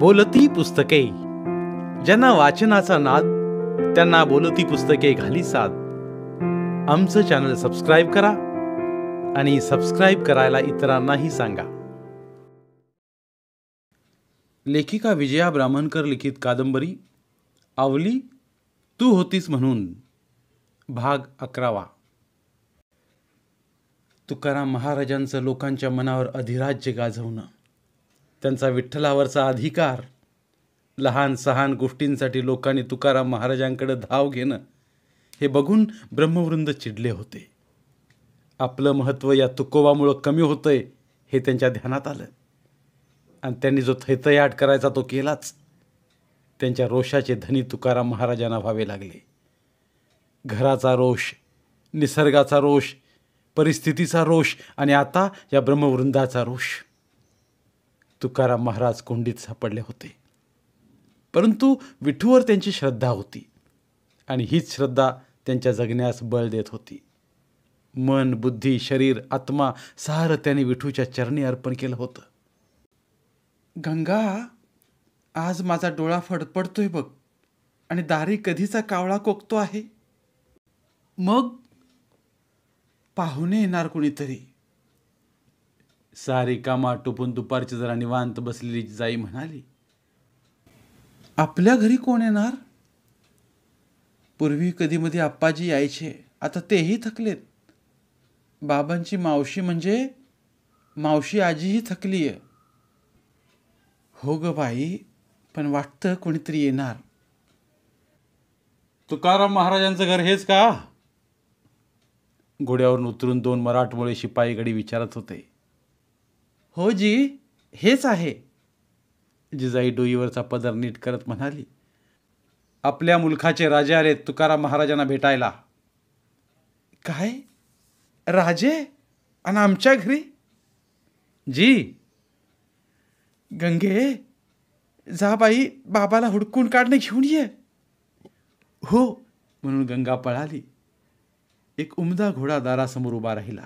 बोलती पुस्तके ज्यांना वाचनाचा नाद त्यांना बोलती पुस्तके घाली साथ आमचं चॅनल सबस्क्राईब करा आणि सबस्क्राईब करायला इतरांनाही सांगा लेखिका विजया ब्राह्मणकर लिखित कादंबरी आवली तू होतीस म्हणून भाग अकरावा तुकाराम महाराजांचं लोकांच्या मनावर अधिराज्य गाजवणं त्यांचा विठ्ठलावरचा अधिकार लहान सहान गोष्टींसाठी लोकांनी तुकाराम महाराजांकडे धाव घेणं हे बघून ब्रह्मवृंद चिडले होते आपलं महत्त्व या तुकोबामुळं कमी होतंय हे त्यांच्या ध्यानात आलं आणि त्यांनी जो थैतयाट करायचा तो केलाच त्यांच्या रोषाचे धनी तुकाराम महाराजांना व्हावे लागले घराचा रोष निसर्गाचा रोष परिस्थितीचा रोष आणि आता या ब्रह्मवृंदाचा रोष तुकाराम महाराज कोंडीत सापडले होते परंतु विठूवर त्यांची श्रद्धा होती आणि हीच श्रद्धा त्यांच्या जगण्यास बळ देत होती मन बुद्धी शरीर आत्मा सार त्यांनी विठूच्या चरणी अर्पण केलं होतं गंगा आज माझा डोळा फडफडतोय बघ आणि दारी कधीचा कावळा कोकतो आहे मग पाहुणे येणार कुणीतरी सारी कामा टोपून दुपारची जरा निवांत बसलेली जाई म्हणाली आपल्या घरी कोण येणार पूर्वी कधी मधी आप्पाजी यायचे आता तेही थकलेत बाबांची मावशी म्हणजे मावशी आजीही थकली हो ग बाई पण वाटतं कोणीतरी येणार तुकाराम महाराजांचं घर हेच का घोड्यावरून उतरून दोन मराठमोळे शिपाईकडे विचारत होते हो जी हेच आहे जिजाई डोईवरचा पदर नीट करत म्हणाली आपल्या मुलखाचे राजे आले तुकाराम महाराजांना भेटायला काय राजे आणि आमच्या घरी जी गंगे जा बाई बाबाला हुडकून काढणे घेऊन ये हो म्हणून गंगा पळाली एक उमदा घोडा दारासमोर उभा राहिला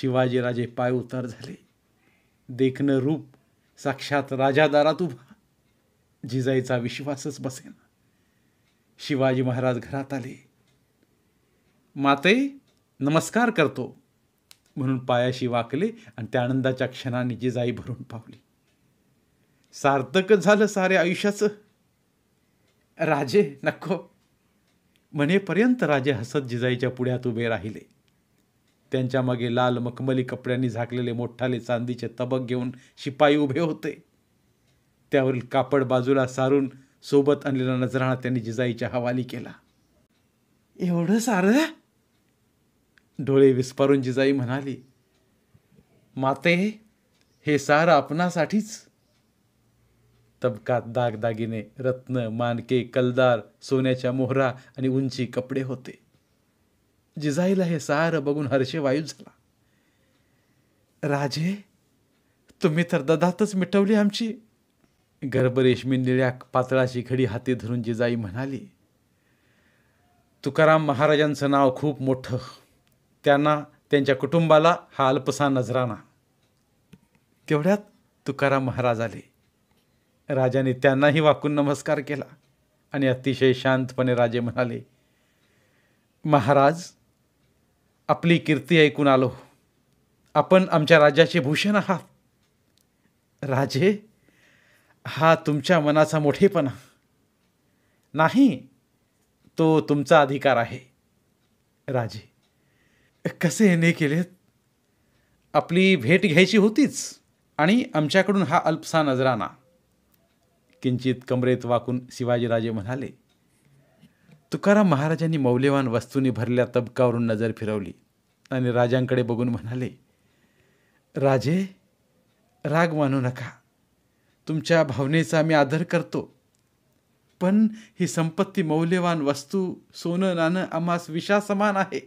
शिवाजीराजे पाय उतार झाले देखणं रूप साक्षात राजा राजादारात उभा जिजाईचा विश्वासच बसेना शिवाजी महाराज घरात आले माते नमस्कार करतो म्हणून पायाशी वाकले आणि त्या आनंदाच्या क्षणाने जिजाई भरून पावली सार्थक झालं सारे आयुष्याचं राजे नको म्हणेपर्यंत राजे हसत जिजाईच्या पुढ्यात उभे राहिले त्यांच्या मागे लाल मखमली कपड्यांनी झाकलेले मोठाले चांदीचे तबक घेऊन शिपाई उभे होते त्यावरील कापड बाजूला सारून सोबत आणलेला नजराणा त्यांनी जिजाईच्या हवाली केला एवढं सारं डोळे विस्फारून जिजाई म्हणाली माते हे सारं आपणासाठीच तबकात दागदागिने रत्न मानके कलदार सोन्याच्या मोहरा आणि उंची कपडे होते जिजाईला हे सारं बघून हर्षे वायू झाला राजे तुम्ही तर ददातच मिटवली आमची रेशमी निळ्या पातळाची खडी हाती धरून जिजाई म्हणाली तुकाराम महाराजांचं नाव खूप मोठं त्यांना त्यांच्या कुटुंबाला हा अल्पसा नजराना तेवढ्यात तुकाराम महाराज आले राजाने त्यांनाही वाकून नमस्कार केला आणि अतिशय शांतपणे राजे म्हणाले महाराज आपली कीर्ती ऐकून आलो आपण आमच्या राज्याचे भूषण आहात राजे हा तुमच्या मनाचा मोठेपणा नाही तो तुमचा अधिकार आहे राजे कसे हे केलेत आपली भेट घ्यायची होतीच आणि आमच्याकडून हा अल्पसा नजराना किंचित कमरेत वाकून शिवाजीराजे म्हणाले तुकाराम महाराजांनी मौल्यवान वस्तूंनी भरल्या तबकावरून नजर फिरवली आणि राजांकडे बघून म्हणाले राजे राग मानू नका तुमच्या भावनेचा मी आदर करतो पण ही संपत्ती मौल्यवान वस्तू सोनं नाणं आम्हास विषासमान आहे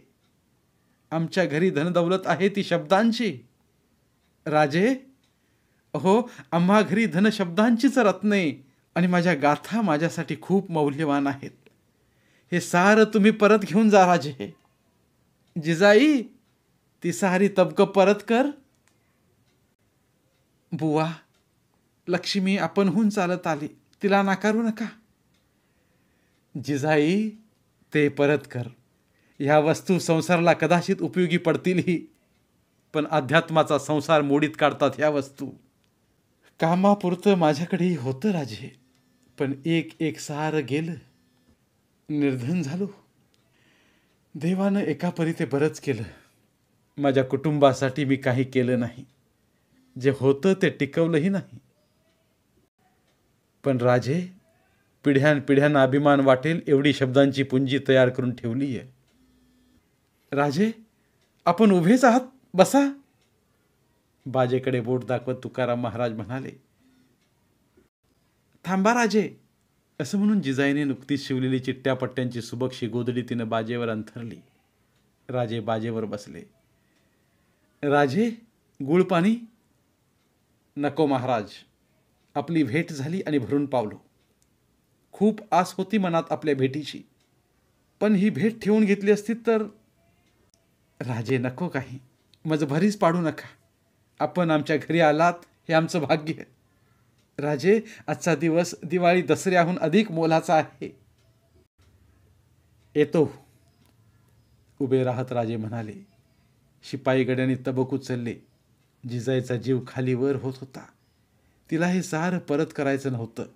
आमच्या घरी धनदौलत आहे ती शब्दांची राजे अहो आम्हा घरी धनशब्दांचीच रत्ने आणि माझ्या गाथा माझ्यासाठी खूप मौल्यवान आहेत हे सार तुम्ही परत घेऊन जा राजे जिजाई ती सारी तबक परत कर बुवा लक्ष्मी आपणहून चालत आली तिला नाकारू नका जिजाई ते परत कर ह्या वस्तू संसाराला कदाचित उपयोगी पडतीलही पण अध्यात्माचा संसार मोडीत काढतात ह्या वस्तू कामापुरतं माझ्याकडेही होतं राजे पण एक एक सार गेलं निर्धन झालो देवानं एका ते बरंच केलं माझ्या कुटुंबासाठी मी काही केलं नाही जे होतं ते टिकवलंही नाही पण राजे पिढ्यान पिढ्यान अभिमान वाटेल एवढी शब्दांची पुंजी तयार करून ठेवली आहे राजे आपण उभेच आहात बसा बाजेकडे बोट दाखवत तुकाराम महाराज म्हणाले थांबा राजे असं म्हणून जिजाईने नुकतीच शिवलेली चिट्ट्या पट्ट्यांची सुबक्षी गोदडी तिनं बाजेवर अंथरली राजे बाजेवर बसले राजे पाणी नको महाराज आपली भेट झाली आणि भरून पावलो खूप आस होती मनात आपल्या भेटीची पण ही भेट ठेवून घेतली असती तर राजे नको काही मज भरीच पाडू नका आपण आमच्या घरी आलात हे आमचं भाग्य आहे राजे आजचा दिवस दिवाळी दसऱ्याहून अधिक मोलाचा आहे येतो उभे राहत राजे म्हणाले शिपाई गड्याने तबक उचलले जिजाईचा जीव खाली वर होत होता तिला हे सार परत करायचं नव्हतं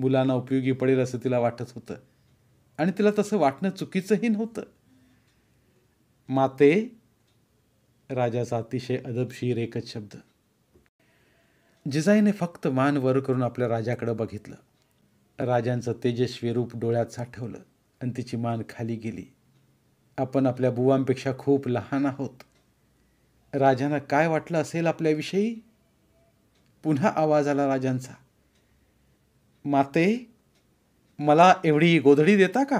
मुलांना उपयोगी पडेल असं तिला वाटत होतं आणि तिला तसं वाटणं चुकीचंही नव्हतं माते राजाचा अतिशय अदबशीर एकच शब्द जिजाईने फक्त मान वर करून आपल्या राजाकडं बघितलं राजांचं तेजस्वी रूप डोळ्यात साठवलं आणि तिची मान खाली गेली आपण आपल्या बुवांपेक्षा खूप लहान आहोत राजांना काय वाटलं असेल आपल्याविषयी पुन्हा आवाज आला राजांचा माते मला एवढी गोधडी देता का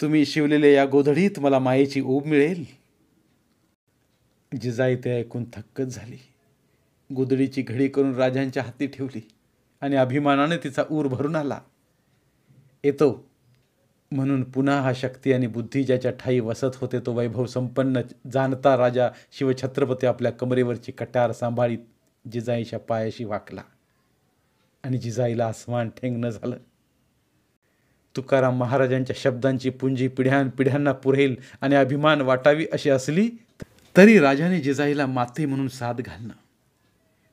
तुम्ही शिवलेल्या या गोधडीत मला मायेची ऊब मिळेल जिजाई ते ऐकून थक्कच झाली गुदडीची घडी करून राजांच्या हाती ठेवली आणि अभिमानाने तिचा ऊर भरून आला येतो म्हणून पुन्हा हा शक्ती आणि बुद्धी ज्याच्या ठाई वसत होते तो वैभव संपन्न जाणता राजा शिवछत्रपती आपल्या कमरेवरची कटार सांभाळीत जिजाईच्या पायाशी वाकला आणि जिजाईला आसमान ठेंगणं झालं तुकाराम महाराजांच्या शब्दांची पुंजी पिढ्यान पिढ्यांना पुरेल आणि अभिमान वाटावी अशी असली तरी राजाने जिजाईला माती म्हणून साथ घालणं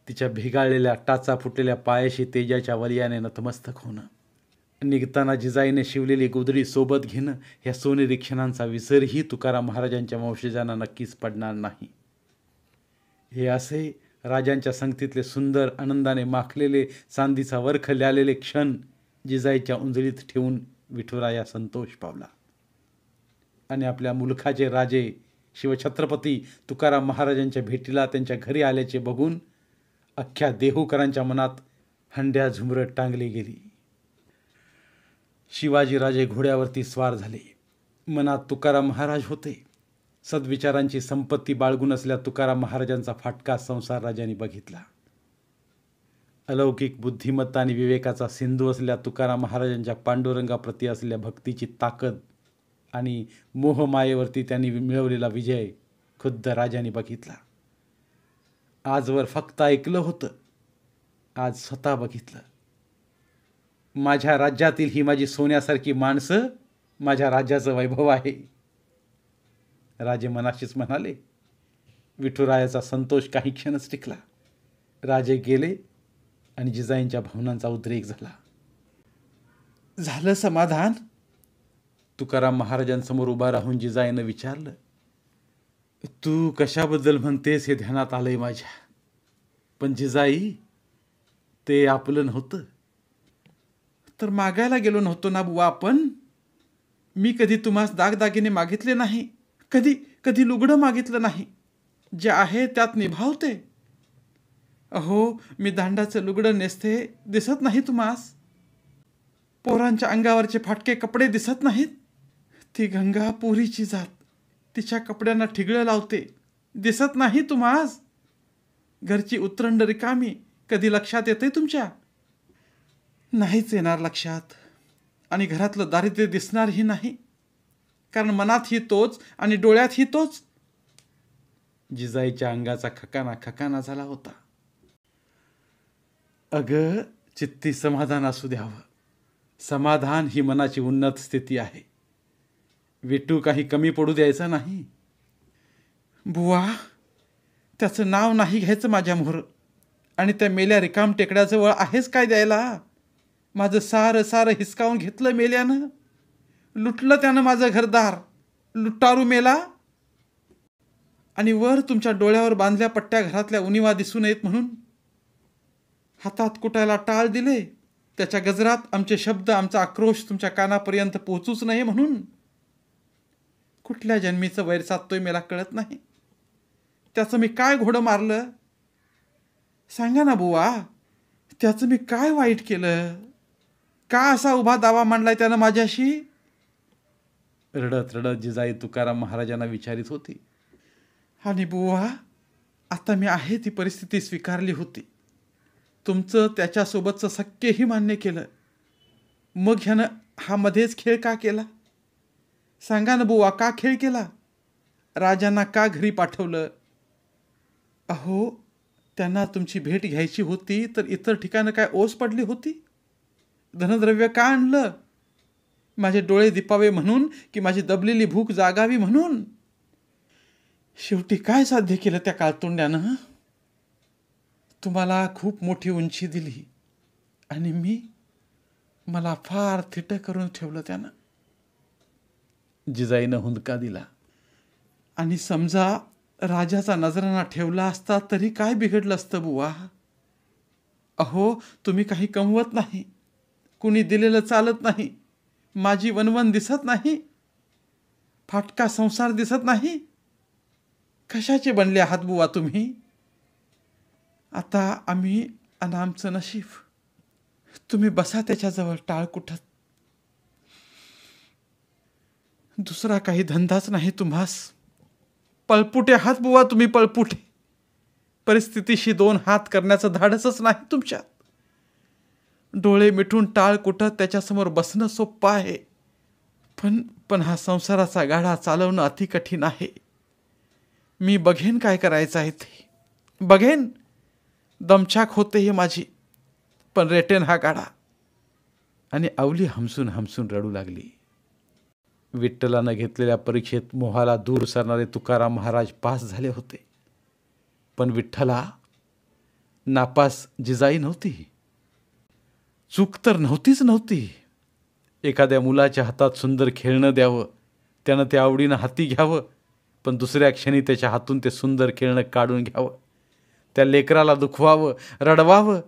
तिच्या भिगाळलेल्या टाचा फुटलेल्या पायाशी तेजाच्या वलियाने नतमस्तक होणं निघताना जिजाईने शिवलेली गोदडी सोबत घेणं ह्या सोनेरी क्षणांचा विसरही तुकाराम महाराजांच्या वंशजांना नक्कीच पडणार नाही हे असे राजांच्या संगतीतले सुंदर आनंदाने माखलेले चांदीचा वर्ख ल्यालेले क्षण जिजाईच्या उंजळीत ठेवून विठुराया संतोष पावला आणि आपल्या मुलखाचे राजे शिवछत्रपती तुकाराम महाराजांच्या भेटीला त्यांच्या घरी आल्याचे बघून अख्ख्या देहूकरांच्या मनात हंड्या झुमरत टांगली गेली शिवाजीराजे घोड्यावरती स्वार झाले मनात तुकाराम महाराज होते सद्विचारांची संपत्ती बाळगून असल्या तुकाराम महाराजांचा फाटका संसार राजांनी बघितला अलौकिक बुद्धिमत्ता आणि विवेकाचा सिंधू असल्या तुकाराम महाराजांच्या पांडुरंगाप्रती असलेल्या भक्तीची ताकद आणि मोहमायेवरती त्यांनी मिळवलेला विजय खुद्द राजाने बघितला आजवर फक्त ऐकलं होतं आज स्वतः बघितलं माझ्या राज्यातील ही माझी सोन्यासारखी माणसं माझ्या राज्याचं वैभव आहे राजे मनाशीच म्हणाले विठुरायाचा संतोष काही क्षणच टिकला राजे गेले आणि जिजाईंच्या भावनांचा उद्रेक झाला झालं समाधान तुकाराम महाराजांसमोर उभा राहून जिजाईनं विचारलं तू कशाबद्दल म्हणतेस हे ध्यानात आलंय माझ्या पण जिजाई ते आपलं नव्हतं तर मागायला गेलो नव्हतो ना बुवा आपण मी कधी तुम्हास दागदागिने मागितले नाही कधी कधी लुगडं मागितलं नाही जे आहे त्यात निभावते अहो मी दांडाचं लुगडं नेसते दिसत नाही तुम्हास पोरांच्या अंगावरचे फाटके कपडे दिसत नाहीत ती गंगा पोरीची जात तिच्या कपड्यांना ठिगळं लावते दिसत नाही आज घरची उतरंड रिकामी कधी लक्षात येते तुमच्या नाहीच येणार लक्षात आणि घरातलं दारिद्र्य दिसणारही नाही कारण मनातही तोच आणि डोळ्यातही तोच जिजाईच्या अंगाचा खकाना खकाना झाला होता अग चित्ती समाधान असू द्यावं समाधान ही मनाची उन्नत स्थिती आहे विटू काही कमी पडू द्यायचं नाही बुवा त्याचं नाव नाही घ्यायचं माझ्या मोहर आणि त्या मेल्या रिकाम टेकड्याजवळ आहेच काय द्यायला माझं सारं सारं हिसकावून घेतलं मेल्यानं लुटलं त्यानं माझं घरदार लुटारू मेला आणि वर तुमच्या डोळ्यावर बांधल्या पट्ट्या घरातल्या उनिवा दिसू नयेत म्हणून हातात कुटायला टाळ दिले त्याच्या गजरात आमचे शब्द आमचा आक्रोश तुमच्या कानापर्यंत पोहोचूच नाही म्हणून कुठल्या जन्मीचं वैर साधतोय मला कळत नाही त्याचं मी काय घोडं मारलं सांगा ना बुवा त्याचं मी काय वाईट केलं का असा उभा दावा मांडलाय त्यानं माझ्याशी रडत रडत जिजाई तुकाराम महाराजांना विचारित होती आणि बुवा आता मी आहे ती परिस्थिती स्वीकारली होती तुमचं त्याच्यासोबतचं सख्यही मान्य केलं मग ह्यानं हा मध्येच खेळ का केला सांगा ना बुवा का खेळ केला राजांना का घरी पाठवलं अहो त्यांना तुमची भेट घ्यायची होती तर इतर ठिकाणं काय ओस पडली होती धनद्रव्य का आणलं माझे डोळे दिपावे म्हणून की माझी दबलेली भूक जागावी म्हणून शेवटी काय साध्य केलं त्या काळतोंड्यानं तुम्हाला खूप मोठी उंची दिली आणि मी मला फार थिट करून ठेवलं त्यानं जिजाईनं हुंदका दिला आणि समजा राजाचा नजराना ठेवला असता तरी काय बिघडलं असतं बुवा अहो तुम्ही काही कमवत नाही कुणी दिलेलं चालत नाही माझी वनवन दिसत नाही फाटका संसार दिसत नाही कशाचे बनले आहात बुवा तुम्ही आता आम्ही आणि आमचं नशीब तुम्ही बसा त्याच्याजवळ टाळ कुठत दुसरा काही धंदाच नाही तुम्हास पळपुटे हात बुवा तुम्ही पळपुटे परिस्थितीशी दोन हात करण्याचं धाडसच नाही तुमच्यात डोळे मिठून टाळ कुठं त्याच्यासमोर बसणं सोपं आहे पण पण हा संसाराचा गाढा चालवणं अति कठीण आहे मी बघेन काय करायचं आहे ते बघेन दमछाक होते हे माझी पण रेटेन हा गाढा आणि आवली हमसून हमसून रडू लागली विठ्ठलानं घेतलेल्या परीक्षेत मोहाला दूर सरणारे तुकाराम महाराज पास झाले होते पण विठ्ठला नापास जिजाई नव्हती चूक तर नव्हतीच नव्हती एखाद्या मुलाच्या हातात सुंदर खेळणं द्यावं त्यानं ते आवडीनं हाती घ्यावं पण दुसऱ्या क्षणी त्याच्या हातून ते सुंदर खेळणं काढून घ्यावं त्या लेकराला दुखवावं रडवावं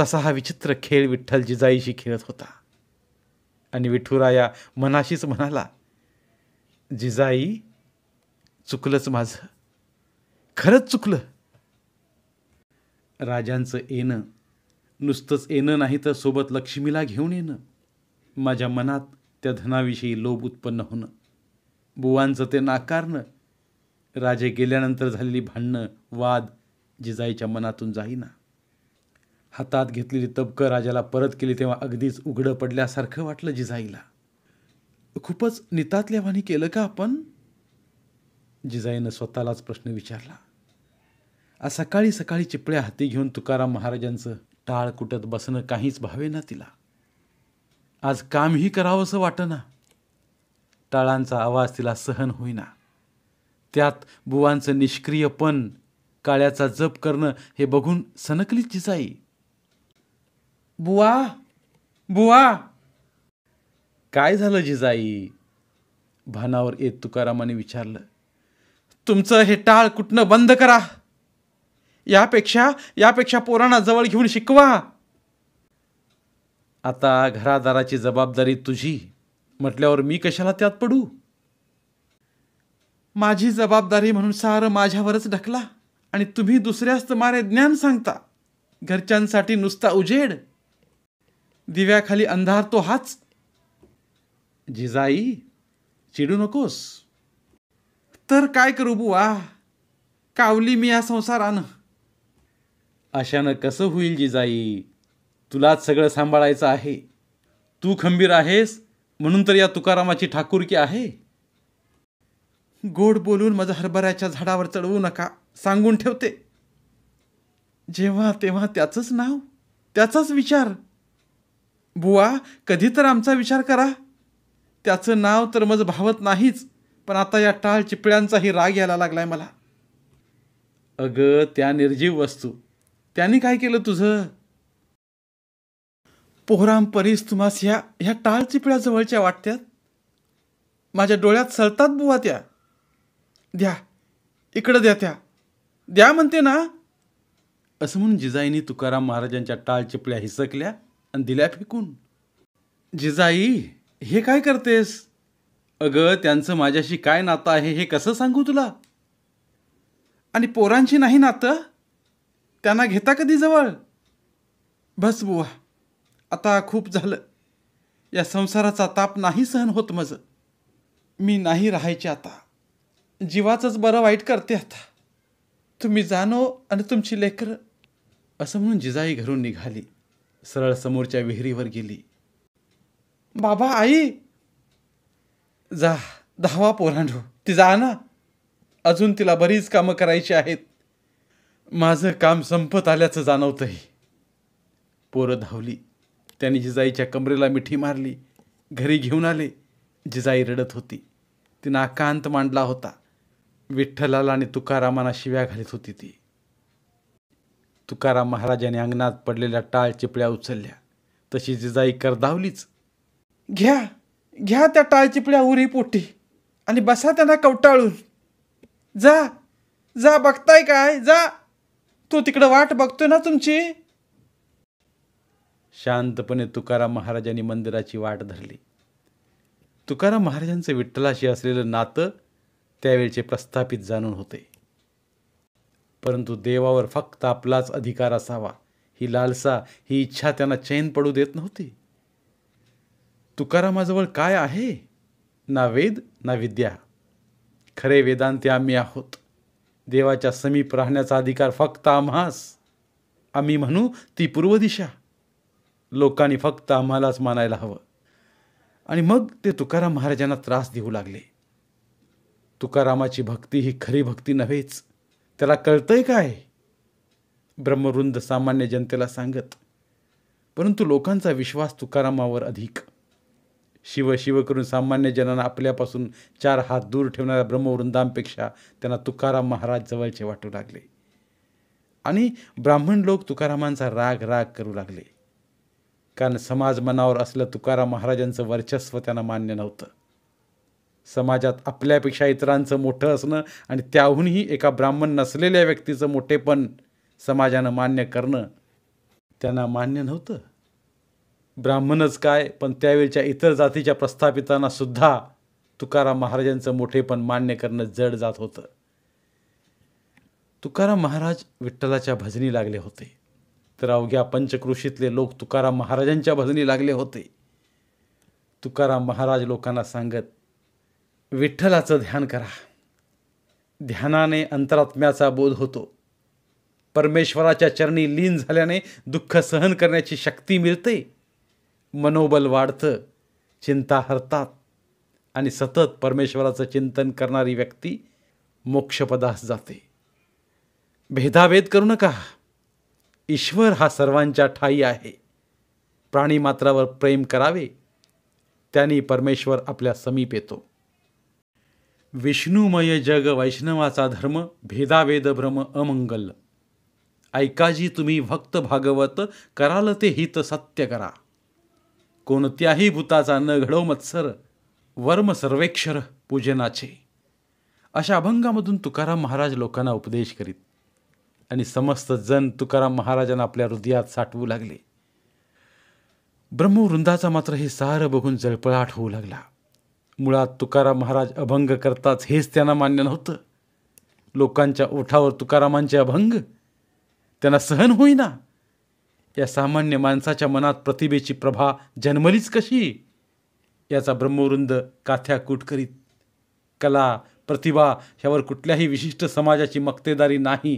तसा हा विचित्र खेळ विठ्ठल जिजाईशी खेळत होता आणि विठुराया मनाशीच म्हणाला जिजाई चुकलंच माझं खरंच चुकलं राजांचं येणं नुसतंच येणं नाही तर सोबत लक्ष्मीला घेऊन येणं माझ्या मनात त्या धनाविषयी लोभ उत्पन्न होणं बुवांचं ते नाकारणं राजे गेल्यानंतर झालेली भांडणं वाद जिजाईच्या मनातून जाईना हातात घेतलेली तबकं राजाला परत केली तेव्हा अगदीच उघडं पडल्यासारखं वाटलं जिजाईला खूपच नितातल्यावानी केलं का आपण जिजाईनं स्वतःलाच प्रश्न विचारला आज सकाळी सकाळी चिपळ्या हाती घेऊन तुकाराम महाराजांचं टाळ कुटत बसणं काहीच भावे ना तिला आज कामही करावंसं ना टाळांचा आवाज तिला सहन होईना त्यात बुवांचं निष्क्रियपण काळ्याचा जप करणं हे बघून सनकली जिजाई बुवा बुवा काय झालं जिजाई भानावर येत तुकारामाने विचारलं तुमचं हे टाळ कुठनं बंद करा यापेक्षा यापेक्षा पोरांना जवळ घेऊन शिकवा आता घरादाराची जबाबदारी तुझी म्हटल्यावर मी कशाला त्यात पडू माझी जबाबदारी म्हणून सारं माझ्यावरच ढकला आणि तुम्ही दुसऱ्याच मारे ज्ञान सांगता घरच्यांसाठी नुसता उजेड दिव्याखाली अंधार तो हाच जिजाई चिडू नकोस तर काय करू बुवा कावली मी या संसारानं अशानं कसं होईल जिजाई तुलाच सगळं सांभाळायचं आहे तू खंबीर आहेस म्हणून तर या तुकारामाची की आहे गोड बोलून माझं हरभऱ्याच्या झाडावर चढवू नका सांगून ठेवते जेव्हा तेव्हा त्याचंच नाव त्याचाच विचार बुवा कधी तर आमचा विचार करा त्याचं नाव तर मज भावत नाहीच पण आता या टाळ चिपळ्यांचाही राग यायला लागलाय मला अगं त्या निर्जीव वस्तू त्यांनी काय केलं तुझं पोहराम परीस तुम्हास ह्या ह्या टाळ चिपळ्या जवळच्या वाटत्यात माझ्या डोळ्यात सरतात बुवा त्या द्या इकडं द्या त्या द्या म्हणते ना असं म्हणून जिजाईनी तुकाराम महाराजांच्या टाळ चिपळ्या हिसकल्या आणि दिल्या फेकून जिजाई हे काय करतेस अगं त्यांचं माझ्याशी काय नातं आहे हे कसं सांगू तुला आणि पोरांशी नाही नातं त्यांना घेता कधी जवळ बस बुवा आता खूप झालं या संसाराचा ताप नाही सहन होत माझं मी नाही राहायचे आता जीवाचंच बरं वाईट करते आता तुम्ही जाणो आणि तुमची लेकरं असं म्हणून जिजाई घरून निघाली सरळ समोरच्या विहिरीवर गेली बाबा आई जा धावा पोरांडू ती जा ना अजून तिला बरीच कामं करायची आहेत माझं काम संपत आल्याचं जाणवतंही पोरं धावली त्याने जिजाईच्या कमरेला मिठी मारली घरी घेऊन आले जिजाई रडत होती तिनं आकांत मांडला होता विठ्ठलाला आणि तुकारामाना शिव्या घालत होती ती तुकाराम महाराजाने अंगणात पडलेल्या टाळ चिपळ्या उचलल्या तशी जिजाई करदावलीच घ्या घ्या त्या टाळ चिपळ्या उरी पोटी आणि बसा त्यांना कवटाळून जा जा बघताय काय जा तू तिकडं वाट बघतोय ना तुमची शांतपणे तुकाराम महाराजांनी मंदिराची वाट धरली तुकाराम महाराजांचं विठ्ठलाशी असलेलं नातं त्यावेळचे प्रस्थापित जाणून होते परंतु देवावर फक्त आपलाच अधिकार असावा ही लालसा ही इच्छा त्यांना चैन पडू देत नव्हती तुकारामाजवळ काय आहे ना वेद ना विद्या खरे वेदांती आम्ही आहोत देवाच्या समीप राहण्याचा अधिकार फक्त आम्हास आम्ही म्हणू ती पूर्व दिशा लोकांनी फक्त आम्हालाच मानायला हवं आणि मग ते तुकाराम महाराजांना त्रास देऊ लागले तुकारामाची भक्ती ही खरी भक्ती नव्हेच त्याला कळतंय काय ब्रह्मवृंद सामान्य जनतेला सांगत परंतु लोकांचा विश्वास तुकारामावर अधिक शिव शिव करून सामान्य जनांना आपल्यापासून चार हात दूर ठेवणाऱ्या ब्रह्मवृंदांपेक्षा त्यांना तुकाराम महाराज जवळचे वाटू लागले आणि ब्राह्मण लोक तुकारामांचा राग राग करू लागले कारण समाज मनावर असलं तुकाराम महाराजांचं वर्चस्व त्यांना मान्य नव्हतं समाजात आपल्यापेक्षा इतरांचं मोठं असणं आणि त्याहूनही एका ब्राह्मण नसलेल्या व्यक्तीचं मोठेपण समाजानं मान्य करणं त्यांना मान्य नव्हतं ब्राह्मणच काय पण त्यावेळच्या इतर जातीच्या प्रस्थापितांना सुद्धा तुकाराम महाराजांचं मोठेपण मान्य करणं जड जात होतं तुकाराम महाराज विठ्ठलाच्या भजनी लागले होते तर अवघ्या पंचकृषीतले लोक तुकाराम महाराजांच्या भजनी लागले होते तुकाराम महाराज लोकांना सांगत विठ्ठलाचं ध्यान करा ध्यानाने अंतरात्म्याचा बोध होतो परमेश्वराच्या चरणी लीन झाल्याने दुःख सहन करण्याची शक्ती मिळते मनोबल वाढतं चिंता हरतात आणि सतत परमेश्वराचं चिंतन करणारी व्यक्ती मोक्षपदास जाते भेदाभेद करू नका ईश्वर हा सर्वांच्या ठाई आहे प्राणीमात्रावर प्रेम करावे त्यांनी परमेश्वर आपल्या समीप येतो विष्णुमय जग वैष्णवाचा धर्म भेदाभेद भ्रम अमंगल ऐकाजी तुम्ही भक्त भागवत कराल ते हित सत्य करा कोणत्याही भूताचा न घडो मत्सर वर्म सर्वेक्षर पूजनाचे अशा अभंगामधून तुकाराम महाराज लोकांना उपदेश करीत आणि समस्त जण तुकाराम महाराजांना आपल्या हृदयात साठवू लागले ब्रह्मवृंदाचा मात्र हे सार बघून जळपळाट होऊ लागला मुळात तुकाराम महाराज अभंग करताच हेच त्यांना मान्य नव्हतं लोकांच्या ओठावर तुकारामांचे अभंग त्यांना सहन होईना या सामान्य माणसाच्या मनात प्रतिभेची प्रभा जन्मलीच कशी याचा ब्रह्मवृंद काथ्या करीत कला प्रतिभा ह्यावर कुठल्याही विशिष्ट समाजाची मक्तेदारी नाही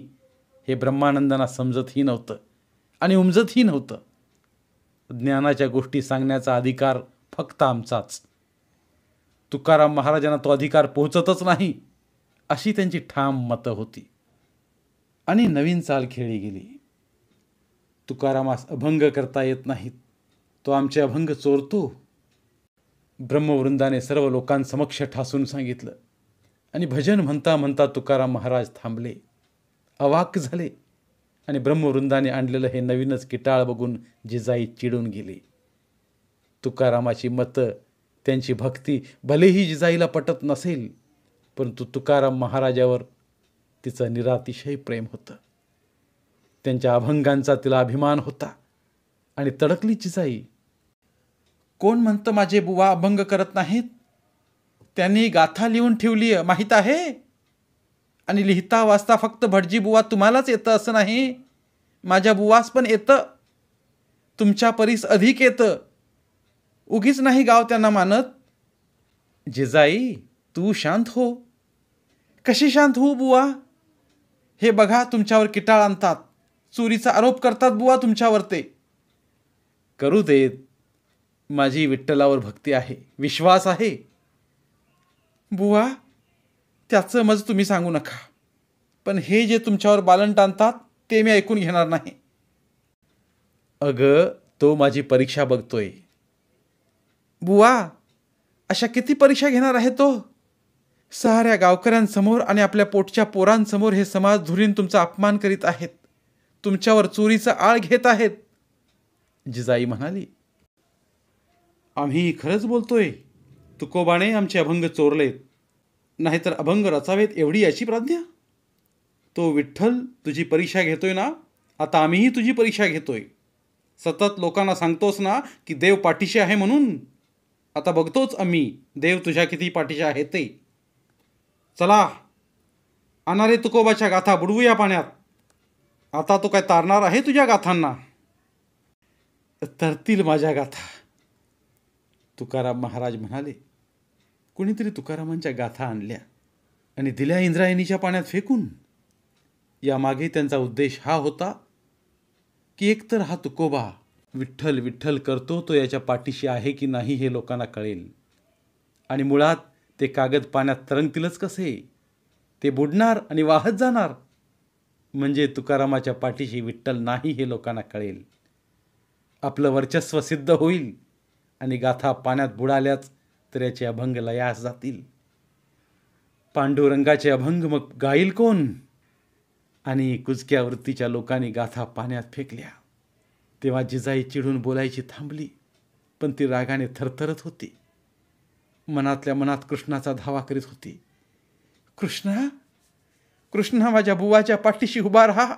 हे ब्रह्मानंदांना समजतही नव्हतं आणि उमजतही नव्हतं ज्ञानाच्या गोष्टी सांगण्याचा अधिकार फक्त आमचाच तुकाराम महाराजांना तो अधिकार पोहोचतच नाही अशी त्यांची ठाम मतं होती आणि नवीन चाल खेळली गेली तुकारामास अभंग करता येत नाहीत तो आमचे अभंग चोरतो ब्रह्मवृंदाने सर्व लोकांसमक्ष ठासून सांगितलं आणि भजन म्हणता म्हणता तुकाराम महाराज थांबले अवाक झाले आणि ब्रह्मवृंदाने आणलेलं हे नवीनच किटाळ बघून जिजाई चिडून गेली तुकारामाची मतं त्यांची भक्ती भलेही जिजाईला पटत नसेल परंतु तुकाराम महाराजावर तिचं निरातिशय प्रेम होतं त्यांच्या अभंगांचा तिला अभिमान होता आणि तडकली जिजाई कोण म्हणतं माझे बुवा अभंग करत नाहीत त्यांनी गाथा लिहून ठेवली माहीत आहे आणि लिहिता वाचता फक्त भटजी बुवा तुम्हालाच येतं असं नाही माझ्या बुवास पण येतं तुमच्या परीस अधिक येतं उगीच नाही गाव त्यांना मानत जिजाई तू शांत हो कशी शांत हो बुवा हे बघा तुमच्यावर किटाळ आणतात चोरीचा आरोप करतात बुवा तुमच्यावर ते करू देत माझी विठ्ठलावर भक्ती आहे विश्वास आहे बुवा त्याचं मज तुम्ही सांगू नका पण हे जे तुमच्यावर बालंट आणतात ते मी ऐकून घेणार नाही अग तो माझी परीक्षा बघतोय बुवा अशा किती परीक्षा घेणार आहे तो साऱ्या गावकऱ्यांसमोर आणि आपल्या पोटच्या पोरांसमोर हे समाज धुरीन तुमचा अपमान करीत आहेत तुमच्यावर चोरीचा आळ घेत आहेत जिजाई म्हणाली आम्ही खरंच बोलतोय तुकोबाने आमचे अभंग चोरलेत नाहीतर अभंग रचावेत एवढी याची प्राज्ञा तो विठ्ठल तुझी परीक्षा घेतोय ना आता आम्हीही तुझी परीक्षा घेतोय सतत लोकांना सांगतोस ना की देव पाठीशी आहे म्हणून आता बघतोच आम्ही देव तुझ्या किती पाठीचे आहे ते चला अनारे तुकोबाच्या गाथा बुडवूया पाण्यात आता तो काय तारणार आहे तुझ्या गाथांना तरतील माझ्या गाथा तुकाराम महाराज म्हणाले कोणीतरी तुकारामांच्या गाथा आणल्या आणि दिल्या इंद्रायणीच्या पाण्यात फेकून यामागे त्यांचा उद्देश हा होता की एकतर हा तुकोबा विठ्ठल विठ्ठल करतो तो याच्या पाठीशी आहे की नाही हे लोकांना कळेल आणि मुळात ते कागद पाण्यात तरंगतीलच कसे ते बुडणार आणि वाहत जाणार म्हणजे तुकारामाच्या पाठीशी विठ्ठल नाही हे लोकांना कळेल आपलं वर्चस्व सिद्ध होईल आणि गाथा पाण्यात बुडाल्याच तर याचे अभंग लयास जातील पांडुरंगाचे अभंग मग गाईल कोण आणि कुजक्या वृत्तीच्या लोकांनी गाथा पाण्यात फेकल्या तेव्हा जिजाई चिडून बोलायची थांबली पण ती रागाने थरथरत होती मनातल्या मनात कृष्णाचा धावा करीत होती कृष्णा कृष्णा माझ्या बुवाच्या पाठीशी उभा राहा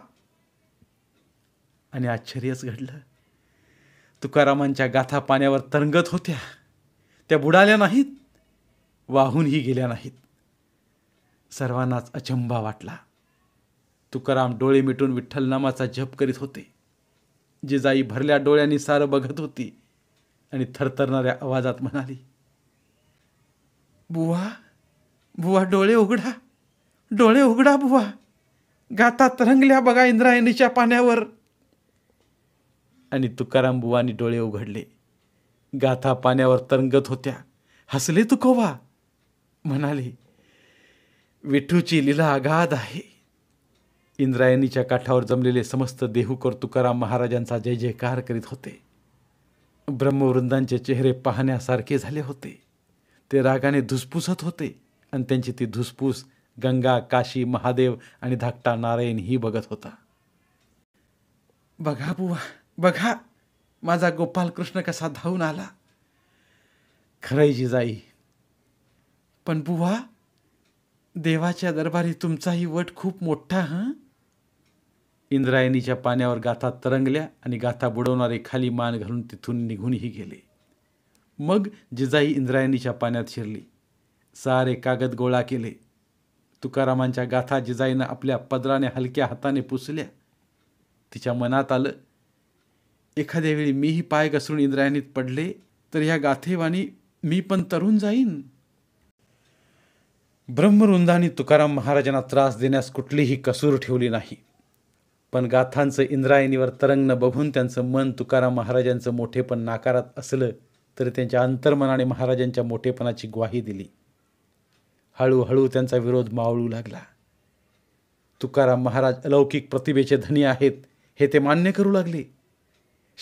आणि आश्चर्यच घडलं तुकारामांच्या गाथा पाण्यावर तरंगत होत्या त्या बुडाल्या नाहीत वाहूनही गेल्या नाहीत सर्वांनाच अचंबा वाटला तुकाराम डोळे मिटून विठ्ठलनामाचा जप करीत होते जिजाई भरल्या डोळ्यांनी सारं बघत होती आणि थरथरणाऱ्या आवाजात म्हणाली बुवा बुवा डोळे उघडा डोळे उघडा बुवा गाता तरंगल्या बघा इंद्रायणीच्या पाण्यावर आणि तुकाराम बुवानी डोळे उघडले गाथा पाण्यावर तरंगत होत्या हसले तुकोबा म्हणाले विठूची लिला अगाध आहे इंद्रायणीच्या काठावर जमलेले समस्त देहूकर तुकाराम महाराजांचा जय जयकार करीत होते ब्रह्मवृंदांचे चेहरे पाहण्यासारखे झाले होते ते रागाने धुसपुसत होते आणि त्यांची ती धुसफूस गंगा काशी महादेव आणि धाकटा नारायण ही बघत होता बघा बुवा बघा माझा कृष्ण कसा धावून आला खरंय जाई पण बुवा देवाच्या दरबारी तुमचाही वट खूप मोठा हां इंद्रायणीच्या पाण्यावर गाथा तरंगल्या आणि गाथा बुडवणारे खाली मान घालून तिथून निघूनही गेले मग जिजाई इंद्रायणीच्या पाण्यात शिरली सारे कागद गोळा केले तुकारामांच्या गाथा जिजाईनं आपल्या पदराने हलक्या हाताने पुसल्या तिच्या मनात आलं एखाद्या वेळी मीही पाय घसरून इंद्रायणीत पडले तर ह्या गाथेवाणी मी पण तरुण जाईन ब्रह्मवृंदाने तुकाराम महाराजांना त्रास देण्यास कुठलीही कसूर ठेवली नाही पण गाथांचं इंद्रायणीवर तरंगणं बघून त्यांचं मन तुकाराम महाराजांचं मोठेपण नाकारात असलं तरी त्यांच्या अंतर्मनाने महाराजांच्या मोठेपणाची ग्वाही दिली हळूहळू त्यांचा विरोध मावळू लागला तुकाराम महाराज अलौकिक प्रतिभेचे धनी आहेत हे ते मान्य करू लागले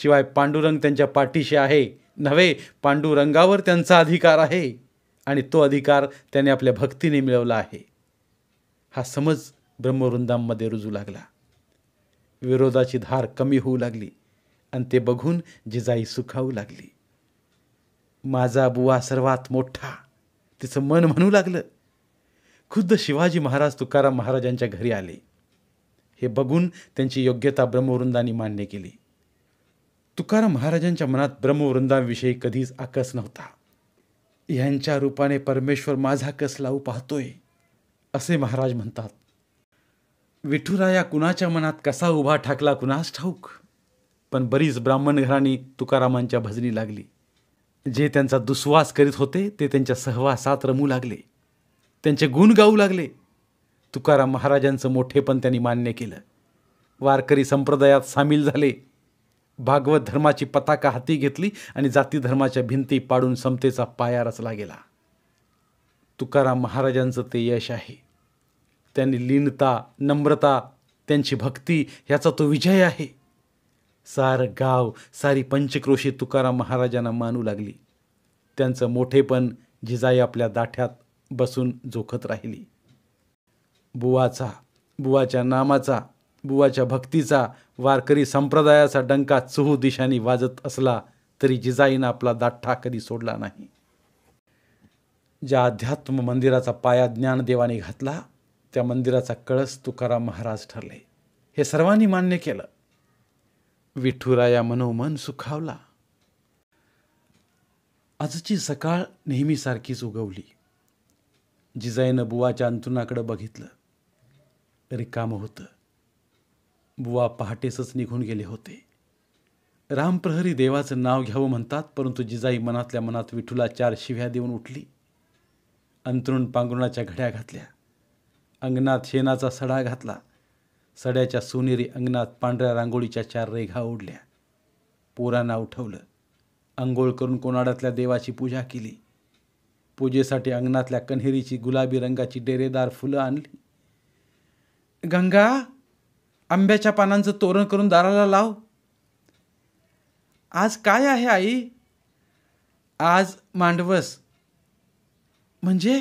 शिवाय पांडुरंग त्यांच्या पाठीशी आहे नव्हे पांडुरंगावर त्यांचा अधिकार आहे आणि तो अधिकार त्याने आपल्या भक्तीने मिळवला आहे हा समज ब्रह्मवृंदांमध्ये रुजू लागला विरोधाची धार कमी होऊ लागली आणि ते बघून जिजाई सुखावू लागली माझा बुवा सर्वात मोठा तिचं मन म्हणू लागलं खुद्द शिवाजी महाराज तुकाराम महाराजांच्या घरी आले हे बघून त्यांची योग्यता ब्रह्मवृंदांनी मान्य केली तुकाराम महाराजांच्या मनात ब्रह्मवृंदाविषयी कधीच आकस नव्हता यांच्या रूपाने परमेश्वर माझा कस लावू पाहतोय असे महाराज म्हणतात विठुराया कुणाच्या मनात कसा उभा ठाकला कुणास ठाऊक पण बरीच ब्राह्मण घराणी तुकारामांच्या भजनी लागली जे त्यांचा दुस्वास करीत होते ते त्यांच्या सहवासात रमू लागले त्यांचे गुण गाऊ लागले तुकाराम महाराजांचं मोठेपण त्यांनी मान्य केलं वारकरी संप्रदायात सामील झाले भागवत धर्माची पताका हाती घेतली आणि जाती धर्माच्या भिंती पाडून समतेचा पाया रचला गेला तुकाराम महाराजांचं ते यश आहे त्यांनी लीनता नम्रता त्यांची भक्ती ह्याचा तो विजय आहे सार गाव सारी पंचक्रोशी तुकाराम महाराजांना मानू लागली त्यांचं मोठेपण जिजाई आपल्या दाठ्यात बसून जोखत राहिली बुवाचा बुवाच्या नामाचा बुवाच्या भक्तीचा वारकरी संप्रदायाचा डंका चहू दिशांनी वाजत असला तरी जिजाईनं आपला दाठा कधी सोडला नाही ज्या अध्यात्म मंदिराचा पाया ज्ञानदेवाने घातला त्या मंदिराचा कळस तुकाराम महाराज ठरले हे सर्वांनी मान्य केलं विठुराया मनोमन सुखावला आजची सकाळ नेहमीसारखीच उगवली जिजाईनं बुवाच्या अंतुनाकडं बघितलं रिकामं होतं बुवा पहाटेसच निघून गेले होते रामप्रहरी देवाचं नाव घ्यावं म्हणतात परंतु जिजाई मनातल्या मनात विठूला चार शिव्या देऊन उठली अंतरुण पांघरुणाच्या घड्या घातल्या अंगणात शेणाचा सडा घातला सड्याच्या सोनेरी अंगणात पांढऱ्या रांगोळीच्या चार रेघा ओढल्या पोरांना उठवलं अंघोळ करून कोणाड्यातल्या देवाची पूजा केली पूजेसाठी अंगणातल्या कन्हेरीची गुलाबी रंगाची डेरेदार फुलं आणली गंगा आंब्याच्या पानांचं तोरण करून दाराला लाव आज काय आहे आई आज मांडवस म्हणजे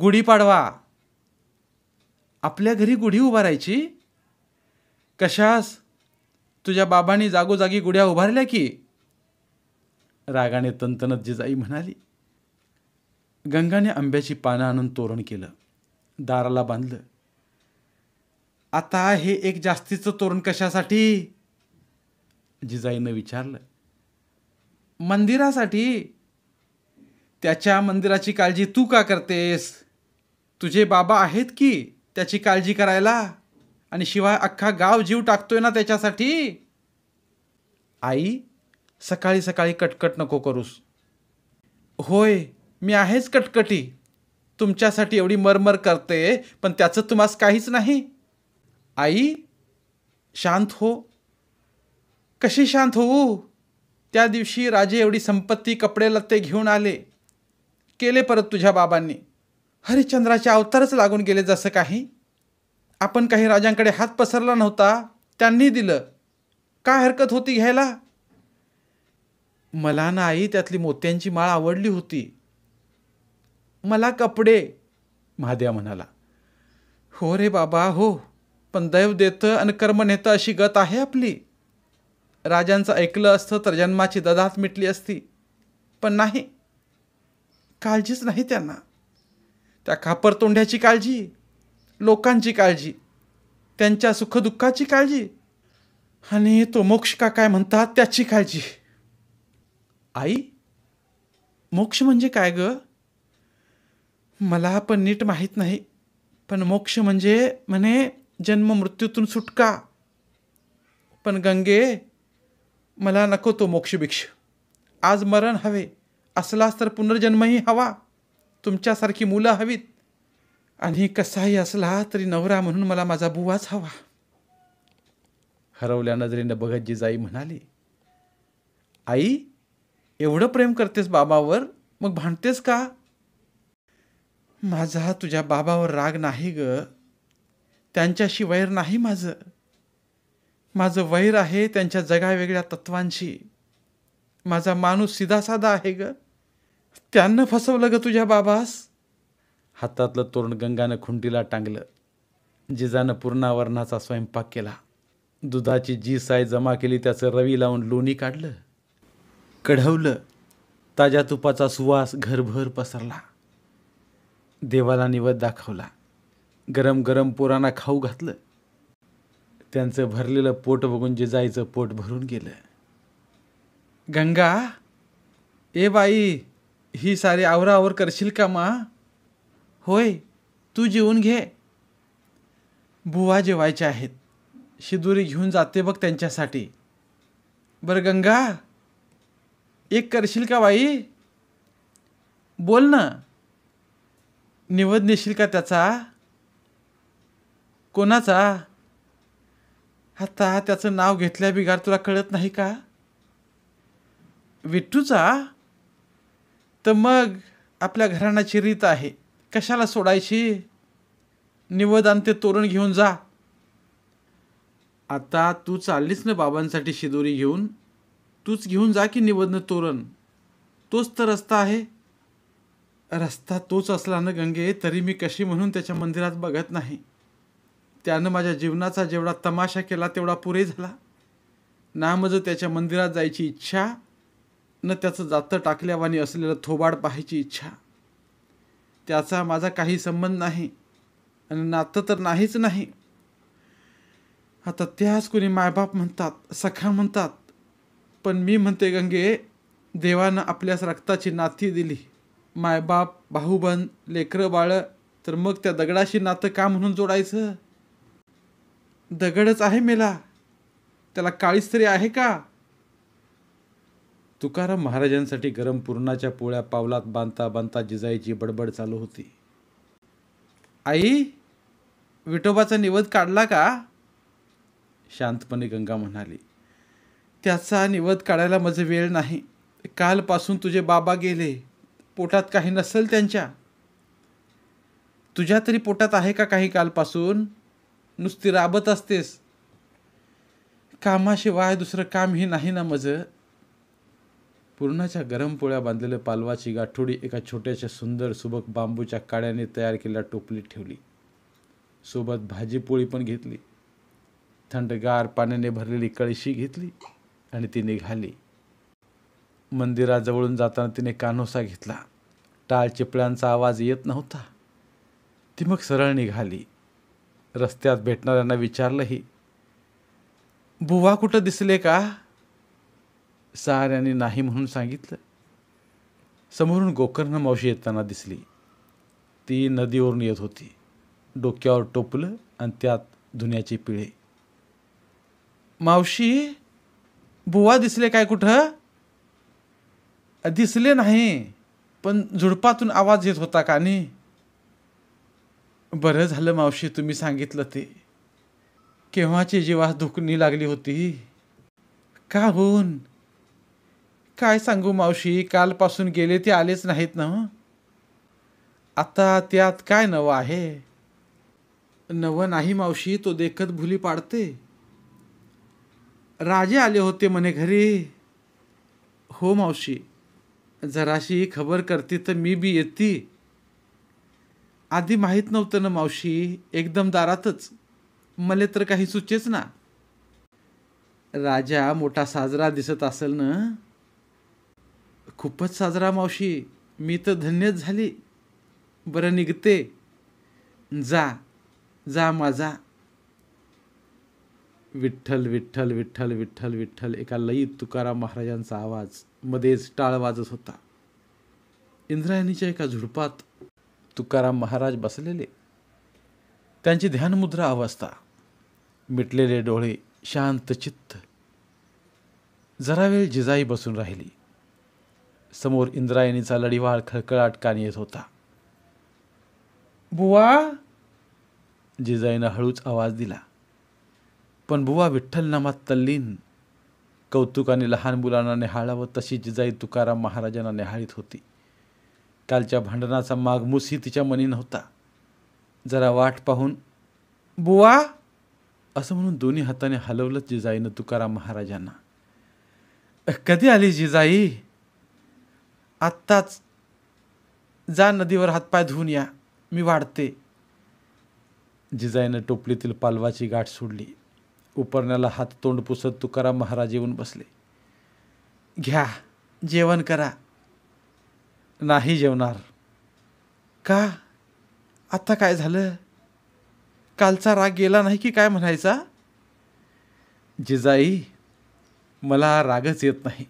गुढीपाडवा आपल्या घरी गुढी उभारायची कशास तुझ्या बाबांनी जागोजागी गुढ्या उभारल्या की रागाने तंतनत जिजाई म्हणाली गंगाने आंब्याची पानं आणून तोरण केलं दाराला बांधलं आता हे एक जास्तीचं तोरण कशासाठी जिजाईनं विचारलं मंदिरासाठी त्याच्या मंदिराची काळजी तू का करतेस तुझे बाबा आहेत की त्याची काळजी करायला आणि शिवाय अख्खा गाव जीव टाकतोय ना त्याच्यासाठी आई सकाळी सकाळी कटकट नको करूस होय मी आहेच कटकटी तुमच्यासाठी एवढी मरमर करते पण त्याचं तुम्हास काहीच नाही आई शांत हो कशी शांत होऊ त्या दिवशी राजे एवढी संपत्ती कपडे लत्ते घेऊन आले केले परत तुझ्या बाबांनी हरिश्चंद्राचे अवतारच लागून गेले जसं काही आपण काही राजांकडे हात पसरला नव्हता त्यांनी दिलं काय हरकत होती घ्यायला मला ना आई त्यातली मोत्यांची माळ आवडली होती मला कपडे महाद्या म्हणाला हो रे बाबा हो पण दैव देतं आणि कर्म नेतं अशी गत आहे आपली राजांचं ऐकलं असतं तर जन्माची ददात मिटली असती पण नाही काळजीच नाही त्यांना त्या खापरतोंड्याची काळजी लोकांची काळजी त्यांच्या सुखदुःखाची काळजी आणि तो मोक्ष का काय म्हणतात त्याची काळजी आई मोक्ष म्हणजे काय ग मला पण नीट माहीत नाही पण मोक्ष म्हणजे म्हणे जन्म मृत्यूतून सुटका पण गंगे मला नको तो मोक्षभिक्ष आज मरण हवे असलास तर पुनर्जन्मही हवा तुमच्यासारखी मुलं हवीत आणि कसाही असला तरी नवरा म्हणून मला माझा बुवाच हवा हरवल्या नजरेनं बघत जाई म्हणाली आई एवढं प्रेम करतेस बाबावर मग भांडतेस का माझा तुझ्या बाबावर राग नाही ग त्यांच्याशी वैर नाही माझं माझं वैर आहे त्यांच्या जगावेगळ्या तत्वांशी माझा माणूस सिधासाधा आहे ग त्यांना फसवलं ग तुझ्या बाबास हातातलं तोरण गंगानं खुंटीला टांगलं जिजानं पूर्णावरणाचा स्वयंपाक केला दुधाची जी साय जमा केली त्याचं रवी लावून लोणी काढलं कढवलं ताज्या तुपाचा सुवास घरभर पसरला देवाला निवत दाखवला गरम गरम पोरांना खाऊ घातलं त्यांचं भरलेलं पोट बघून जिजाईचं पोट भरून गेलं गंगा ए बाई ही सारी आवरावर करशील का मा होय तू जेवून घे बुवा जेवायच्या आहेत शिदुरी घेऊन जाते बघ त्यांच्यासाठी बरं गंगा एक करशील का बाई बोल ना निवद नेशील का त्याचा कोणाचा आता त्याचं नाव घेतल्या बिगार तुला कळत नाही का विठ्ठूचा तर मग आपल्या घराण्याची रीत आहे कशाला सोडायची निवदान ते तोरण घेऊन जा आता तू चाललीस ना बाबांसाठी शिदोरी घेऊन तूच घेऊन जा की निवदन तोरण तोच तर रस्ता आहे रस्ता तोच असला ना गंगे तरी मी कशी म्हणून त्याच्या मंदिरात बघत नाही त्यानं माझ्या जीवनाचा जेवढा तमाशा केला तेवढा पुरे झाला ना मज त्याच्या मंदिरात जायची इच्छा न त्याचं जातं टाकल्यावानी असलेलं थोबाड पाहायची इच्छा त्याचा माझा काही संबंध नाही आणि नातं तर नाहीच नाही आता त्याच कुणी मायबाप म्हणतात सखा म्हणतात पण मी म्हणते गंगे देवानं आपल्यास रक्ताची नाती दिली मायबाप भाऊबन लेकरं बाळं तर मग त्या दगडाशी नातं का म्हणून जोडायचं दगडच आहे मेला त्याला काळीस तरी आहे का तुकाराम महाराजांसाठी गरम पुरणाच्या पोळ्या पावलात बांधता बांधता जिजाईची बडबड चालू होती आई विठोबाचा निवद काढला का शांतपणे गंगा म्हणाली त्याचा निवद काढायला माझं वेळ नाही कालपासून तुझे बाबा गेले पोटात काही नसेल त्यांच्या तुझ्या तरी पोटात आहे का काही कालपासून नुसती राबत असतेस कामाशिवाय दुसरं ही नाही ना माझं पुरणाच्या गरम पोळ्या बांधलेल्या पालवाची गाठोडी एका छोट्याशा सुंदर सुबक बांबूच्या काड्याने तयार केलेल्या टोपलीत ठेवली सोबत भाजीपोळी पण घेतली थंडगार पाण्याने भरलेली कळशी घेतली आणि ती निघाली मंदिराजवळून जाताना तिने कानोसा घेतला टाळ चिपळ्यांचा आवाज येत नव्हता ती मग सरळ निघाली रस्त्यात भेटणाऱ्यांना विचारलंही बुवा कुठं दिसले का साऱ्याने नाही म्हणून सांगितलं समोरून गोकर्ण मावशी येताना दिसली ती नदीवरून येत होती डोक्यावर टोपलं आणि त्यात धुण्याचे पिळे मावशी बुवा दिसले काय कुठं दिसले नाही पण झुडपातून आवाज येत होता का नाही बरं झालं मावशी तुम्ही सांगितलं ते केव्हाची जीवास दुखणी लागली होती का होऊन काय सांगू मावशी कालपासून गेले ते आलेच नाहीत ना आता त्यात काय नवं आहे नवं नाही मावशी तो देखत भुली पाडते राजे आले होते म्हणे घरी हो मावशी जराशी खबर करते तर मी बी येते आधी माहीत नव्हतं ना मावशी एकदम दारातच मला तर काही सुचेच ना राजा मोठा साजरा दिसत असेल ना खूपच साजरा मावशी मी तर धन्यच झाली बरं निघते जा जा माझा विठ्ठल विठ्ठल विठ्ठल विठ्ठल विठ्ठल एका लई तुकाराम महाराजांचा आवाज मध्येच टाळ वाजत होता इंद्रायणीच्या एका झुडपात तुकाराम महाराज बसलेले त्यांची ध्यानमुद्रा अवस्था मिटलेले डोळे शांत चित्त जरा वेळ जिजाई बसून राहिली समोर इंद्रायणीचा लढीवाळ खळखळाट कान येत होता बुवा जिजाईनं हळूच आवाज दिला पण बुवा विठ्ठल नामात तल्लीन कौतुकाने लहान मुलांना निहाळावं तशी जिजाई तुकाराम महाराजांना निहाळीत होती कालच्या भांडणाचा मागमूसही तिच्या मनी नव्हता जरा वाट पाहून बुवा असं म्हणून दोन्ही हाताने हलवलं जिजाईनं तुकाराम महाराजांना कधी आली जिजाई आत्ताच जा नदीवर हातपाय धुवून या मी वाढते जिजाईनं टोपलीतील पालवाची गाठ सोडली उपरण्याला हात तोंड पुसत तुकाराम महाराज येऊन बसले घ्या जेवण करा नाही जेवणार का आत्ता काय झालं कालचा राग गेला नाही की काय म्हणायचा जिजाई मला रागच येत नाही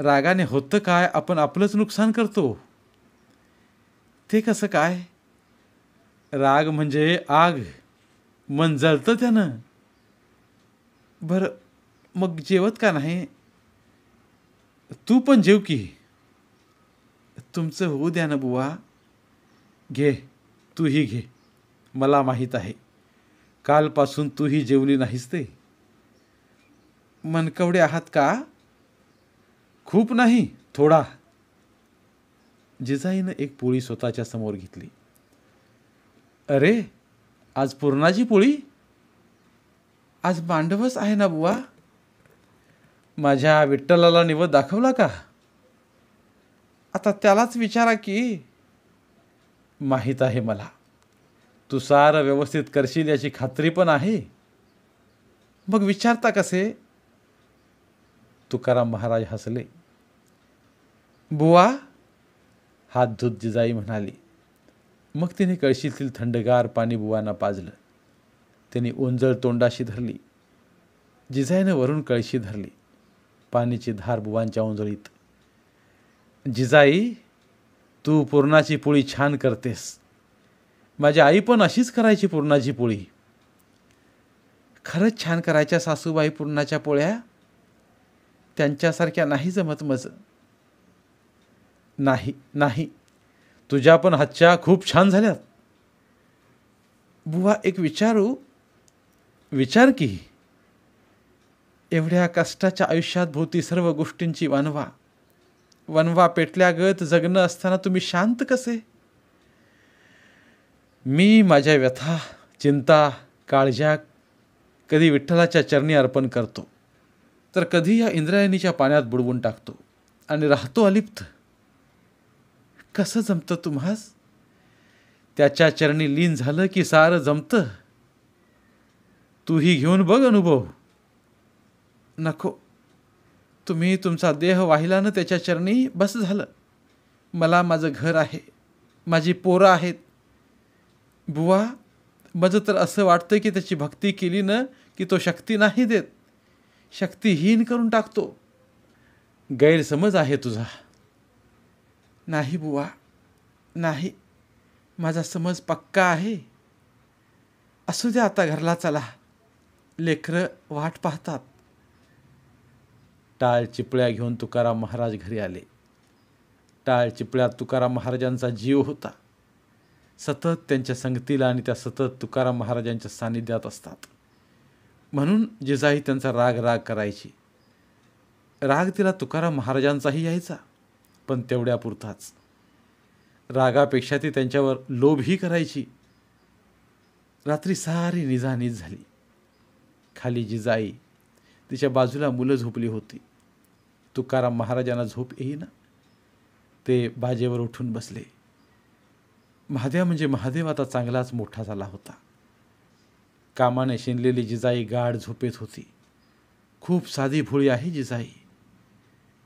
रागाने होतं काय आपण आपलंच नुकसान करतो ते कसं काय राग म्हणजे आग मन जळतं त्यानं बरं मग जेवत का नाही तू पण जेव की तुमचं होऊ द्या ना बुवा घे तूही घे मला माहीत आहे कालपासून तूही जेवली नाहीस ते मनकवडे आहात का खूप नाही थोडा जिजाईनं एक पोळी स्वतःच्या समोर घेतली अरे आज पुरणाची पोळी आज मांडवच आहे ना बुवा माझ्या विठ्ठलाला निवड दाखवला का आता त्यालाच विचारा की माहीत आहे मला तू सारं व्यवस्थित करशील याची खात्री पण आहे मग विचारता कसे तुकाराम महाराज हसले बुवा हात धुत जिजाई म्हणाली मग तिने कळशीतील थंडगार पाणी बुवांना पाजलं त्याने ओंजळ तोंडाशी धरली जिजाईनं वरून कळशी धरली पाण्याची धार बुवांच्या ओंजळीत जिजाई तू पुरणाची पोळी छान करतेस माझी आई पण अशीच करायची पुरणाची पोळी खरंच छान करायच्या सासूबाई पुरणाच्या पोळ्या त्यांच्यासारख्या नाही जमत मज नाही नाही तुझ्या पण हातच्या खूप छान झाल्यात बुवा एक विचारू विचार की एवढ्या कष्टाच्या आयुष्यात भोवती सर्व गोष्टींची वनवा वनवा पेटल्यागत जगणं असताना तुम्ही शांत कसे मी माझ्या व्यथा चिंता काळज्या कधी विठ्ठलाच्या चरणी अर्पण करतो तर कधी या इंद्रायणीच्या पाण्यात बुडवून टाकतो आणि राहतो अलिप्त कसं जमतं तुम्हास त्याच्या चरणी लीन झालं की सारं जमतं तूही घेऊन बघ अनुभव नको तुम्ही तुमचा देह वाहिला ना त्याच्या चरणी बस झालं मला माझं घर आहे माझी पोरं आहेत बुवा माझं तर असं वाटतं की त्याची भक्ती केली ना की तो शक्ती नाही देत शक्तीहीन करून टाकतो गैरसमज आहे तुझा नाही बुवा नाही माझा समज पक्का आहे असू द्या आता घरला चला लेकरं वाट पाहतात टाळ चिपळ्या घेऊन तुकाराम महाराज घरी आले टाळ चिपळ्या तुकाराम महाराजांचा जीव होता सतत त्यांच्या संगतीला आणि त्या सतत तुकाराम महाराजांच्या सानिध्यात असतात म्हणून जिजाई त्यांचा राग राग करायची राग तिला तुकाराम महाराजांचाही यायचा पण तेवढ्यापुरताच रागापेक्षा ती त्यांच्यावर लोभही करायची रात्री सारी निजानीज झाली खाली जिजाई तिच्या बाजूला मुलं झोपली होती तुकाराम महाराजांना झोप येईना ते बाजेवर उठून बसले महादेव म्हणजे महादेव आता चांगलाच मोठा झाला होता कामाने शिनलेली जिजाई गाढ झोपेत होती खूप साधी भोळी आहे जिजाई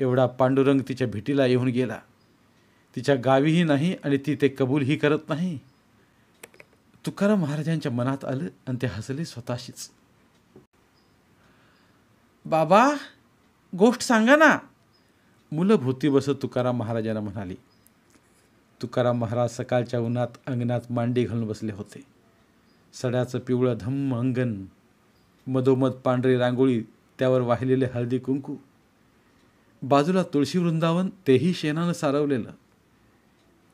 एवढा पांडुरंग तिच्या भेटीला येऊन गेला तिच्या गावीही नाही आणि ती ते कबूलही करत नाही तुकाराम महाराजांच्या मनात आलं आणि ते हसले स्वतःशीच बाबा गोष्ट सांगा ना मुलं भूती बसत तुकाराम महाराजांना म्हणाली तुकाराम महाराज सकाळच्या उन्हात अंगणात मांडी घालून बसले होते सड्याचं पिवळं धम्म अंगण मधोमध पांढरी रांगोळी त्यावर वाहिलेले हळदी कुंकू बाजूला तुळशी वृंदावन तेही शेणानं सारवलेलं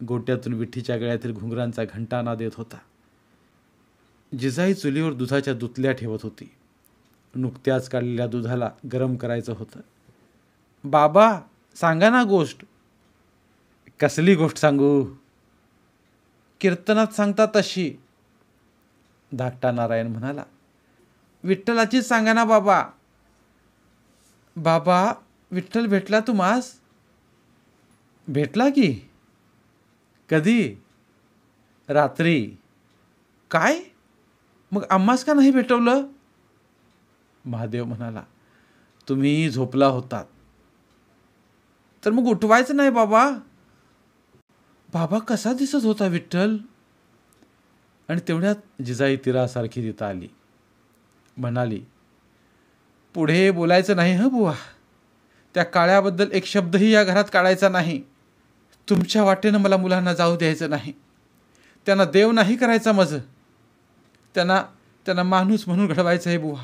गोट्यातून विठ्ठीच्या गळ्यातील घुंगरांचा घंटाना देत होता जिजाई चुलीवर दुधाच्या दुतल्या ठेवत होती नुकत्याच काढलेल्या दुधाला गरम करायचं होतं बाबा सांगा ना गोष्ट कसली गोष्ट सांगू कीर्तनात सांगतात तशी धाकटा नारायण म्हणाला विठ्ठलाचीच सांगा ना बाबा बाबा विठ्ठल भेटला तुमास? भेटला की कधी रात्री काय मग आम्हास का नाही भेटवलं महादेव म्हणाला तुम्ही झोपला होतात तर मग उठवायचं नाही बाबा बाबा कसा दिसत होता विठ्ठल आणि तेवढ्यात जिजाई तिरासारखी तिथं आली म्हणाली पुढे बोलायचं नाही हं बुवा त्या काळ्याबद्दल एक शब्दही या घरात काढायचा नाही तुमच्या वाटेनं मला मुलांना जाऊ द्यायचं नाही त्यांना देव नाही करायचा माझं त्यांना त्यांना माणूस म्हणून घडवायचं आहे बुवा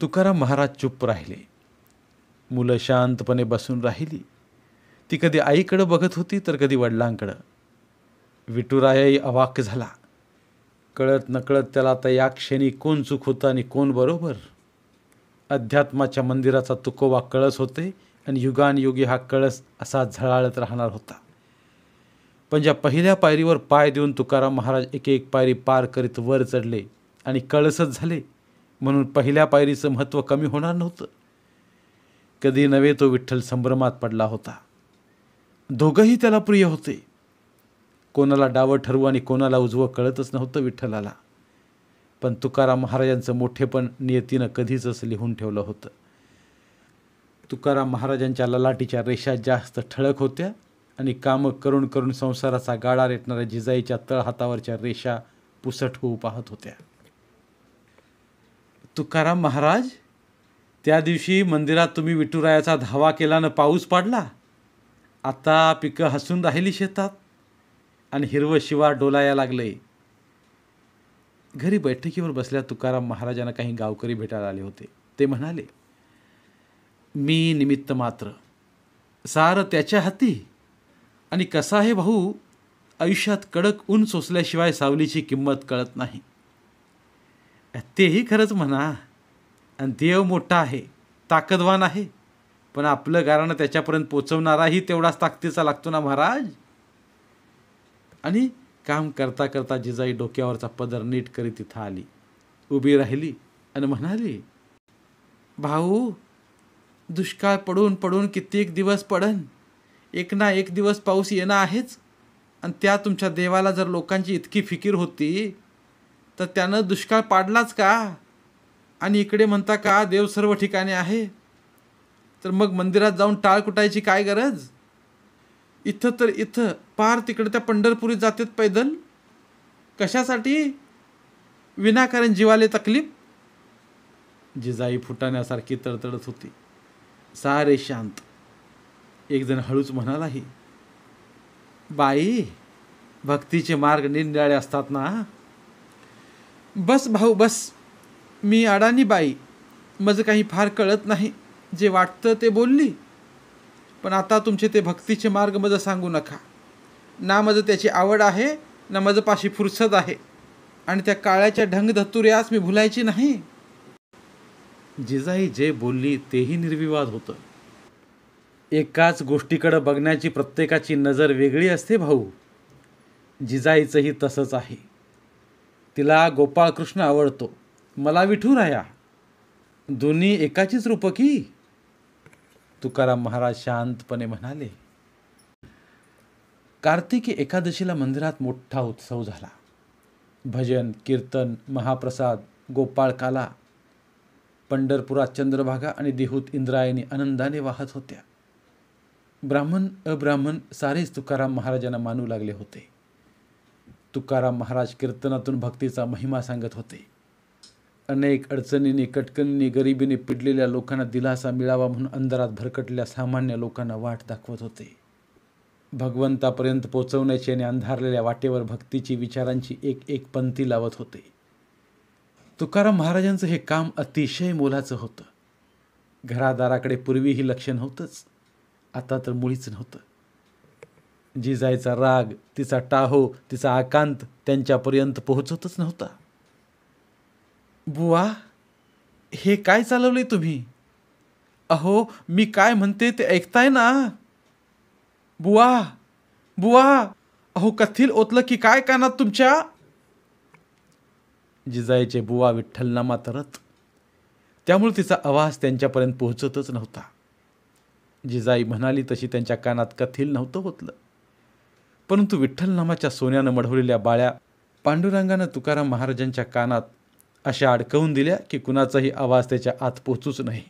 तुकाराम महाराज चुप राहिले मुलं शांतपणे बसून राहिली ती कधी आईकडं बघत होती तर कधी वडिलांकडं विठुरायाही अवाक झाला कळत नकळत त्याला आता या क्षणी कोण चूक होतं आणि कोण बरोबर अध्यात्माच्या मंदिराचा तुकोबा कळस होते आणि युगानयुगी हा कळस असा झळाळत राहणार होता पण ज्या पहिल्या पायरीवर पाय देऊन तुकाराम महाराज एक एक पायरी पार करीत वर चढले आणि कळसच झाले म्हणून पहिल्या पायरीचं महत्त्व कमी होणार नव्हतं कधी नव्हे तो विठ्ठल संभ्रमात पडला होता दोघंही त्याला प्रिय होते कोणाला डावं ठरवू आणि कोणाला उजवं कळतच नव्हतं विठ्ठलाला पण तुकाराम महाराजांचं मोठेपण नियतीनं कधीच लिहून ठेवलं होतं तुकाराम महाराजांच्या ललाटीच्या रेषा जास्त ठळक होत्या आणि कामं करून करून संसाराचा गाडा रेटणाऱ्या जिजाईच्या तळहातावरच्या रेषा पुसट होऊ पाहत होत्या तुकाराम महाराज त्या दिवशी मंदिरात तुम्ही विठुरायाचा धावा केल्यानं पाऊस पाडला आता पिकं हसून राहिली शेतात आणि हिरवं शिवार डोलाया लागले घरी बैठकीवर बसल्या तुकाराम महाराजांना काही गावकरी भेटायला आले होते ते म्हणाले मी निमित्त मात्र सारं त्याच्या हाती आणि कसा हे भाऊ आयुष्यात कडक ऊन सोसल्याशिवाय सावलीची किंमत कळत नाही तेही खरंच म्हणा आणि देव मोठा आहे ताकदवान आहे पण आपलं गारणं त्याच्यापर्यंत पोचवणाराही तेवढाच ताकदीचा लागतो ना महाराज आणि काम करता करता जिजाई डोक्यावरचा पदर नीट करी तिथं आली उभी राहिली आणि म्हणाली भाऊ दुष्काळ पडून पडून कित्येक दिवस पडन एक ना एक दिवस पाऊस येणं आहेच आणि त्या तुमच्या देवाला जर लोकांची इतकी फिकीर होती तर त्यानं दुष्काळ पाडलाच का आणि इकडे म्हणता का देव सर्व ठिकाणी आहे तर मग मंदिरात जाऊन टाळ कुटायची काय गरज इथं तर इथं पार तिकडे त्या पंढरपुरीत जातेत पैदल कशासाठी विनाकारण जीवाले तकलीफ जिजाई फुटाण्यासारखी तडतडत होती सारे शांत एकजण हळूच म्हणालाही बाई भक्तीचे मार्ग निनिराळे असतात ना बस भाऊ बस मी अडानी बाई माझं काही फार कळत नाही जे वाटतं ते बोलली पण आता तुमचे ते भक्तीचे मार्ग माझं सांगू नका ना माझं त्याची आवड आहे ना माझं पाशी फुरसत आहे आणि त्या काळ्याच्या ढंग धतुऱ्यास मी भुलायची नाही जिजाई जे बोलली तेही निर्विवाद होतं एकाच गोष्टीकडं बघण्याची प्रत्येकाची नजर वेगळी असते भाऊ जिजाईचंही तसंच आहे तिला गोपाळकृष्ण आवडतो मला विठू राया दोन्ही एकाचीच रूप की तुकाराम महाराज शांतपणे म्हणाले कार्तिकी एकादशीला मंदिरात मोठा उत्सव झाला भजन कीर्तन महाप्रसाद गोपाळकाला पंढरपुरात चंद्रभागा आणि देहूत इंद्रायणी आनंदाने वाहत होत्या ब्राह्मण अब्राह्मण सारेच तुकाराम महाराजांना मानू लागले होते तुकाराम महाराज कीर्तनातून भक्तीचा महिमा सांगत होते अनेक अडचणीने कटकणीने गरिबीने पिडलेल्या लोकांना दिलासा मिळावा म्हणून अंधारात भरकटल्या सामान्य लोकांना वाट दाखवत होते भगवंतापर्यंत पोचवण्याची आणि अंधारलेल्या वाटेवर भक्तीची विचारांची एक एक पंथी लावत होते तुकाराम महाराजांचं हे काम अतिशय मोलाचं होतं घरादाराकडे पूर्वीही लक्ष नव्हतंच आता तर मुळीच नव्हतं जिजाईचा राग तिचा टाहो तिचा आकांत त्यांच्यापर्यंत पोहोचतच नव्हता बुवा हे काय चालवले तुम्ही अहो मी काय म्हणते ते ऐकताय ना बुवा बुवा अहो कथील ओतलं की काय कानात तुमच्या जिजाईचे बुवा विठ्ठलनामा मातरत त्यामुळे तिचा आवाज त्यांच्यापर्यंत पोहोचतच नव्हता जिजाई म्हणाली तशी त्यांच्या कानात कथील नव्हतं होतलं परंतु विठ्ठल नामाच्या सोन्यानं मढवलेल्या बाळ्या पांडुरंगानं तुकाराम महाराजांच्या कानात अशा अडकवून दिल्या की कुणाचाही आवाज त्याच्या आत पोचूच नाही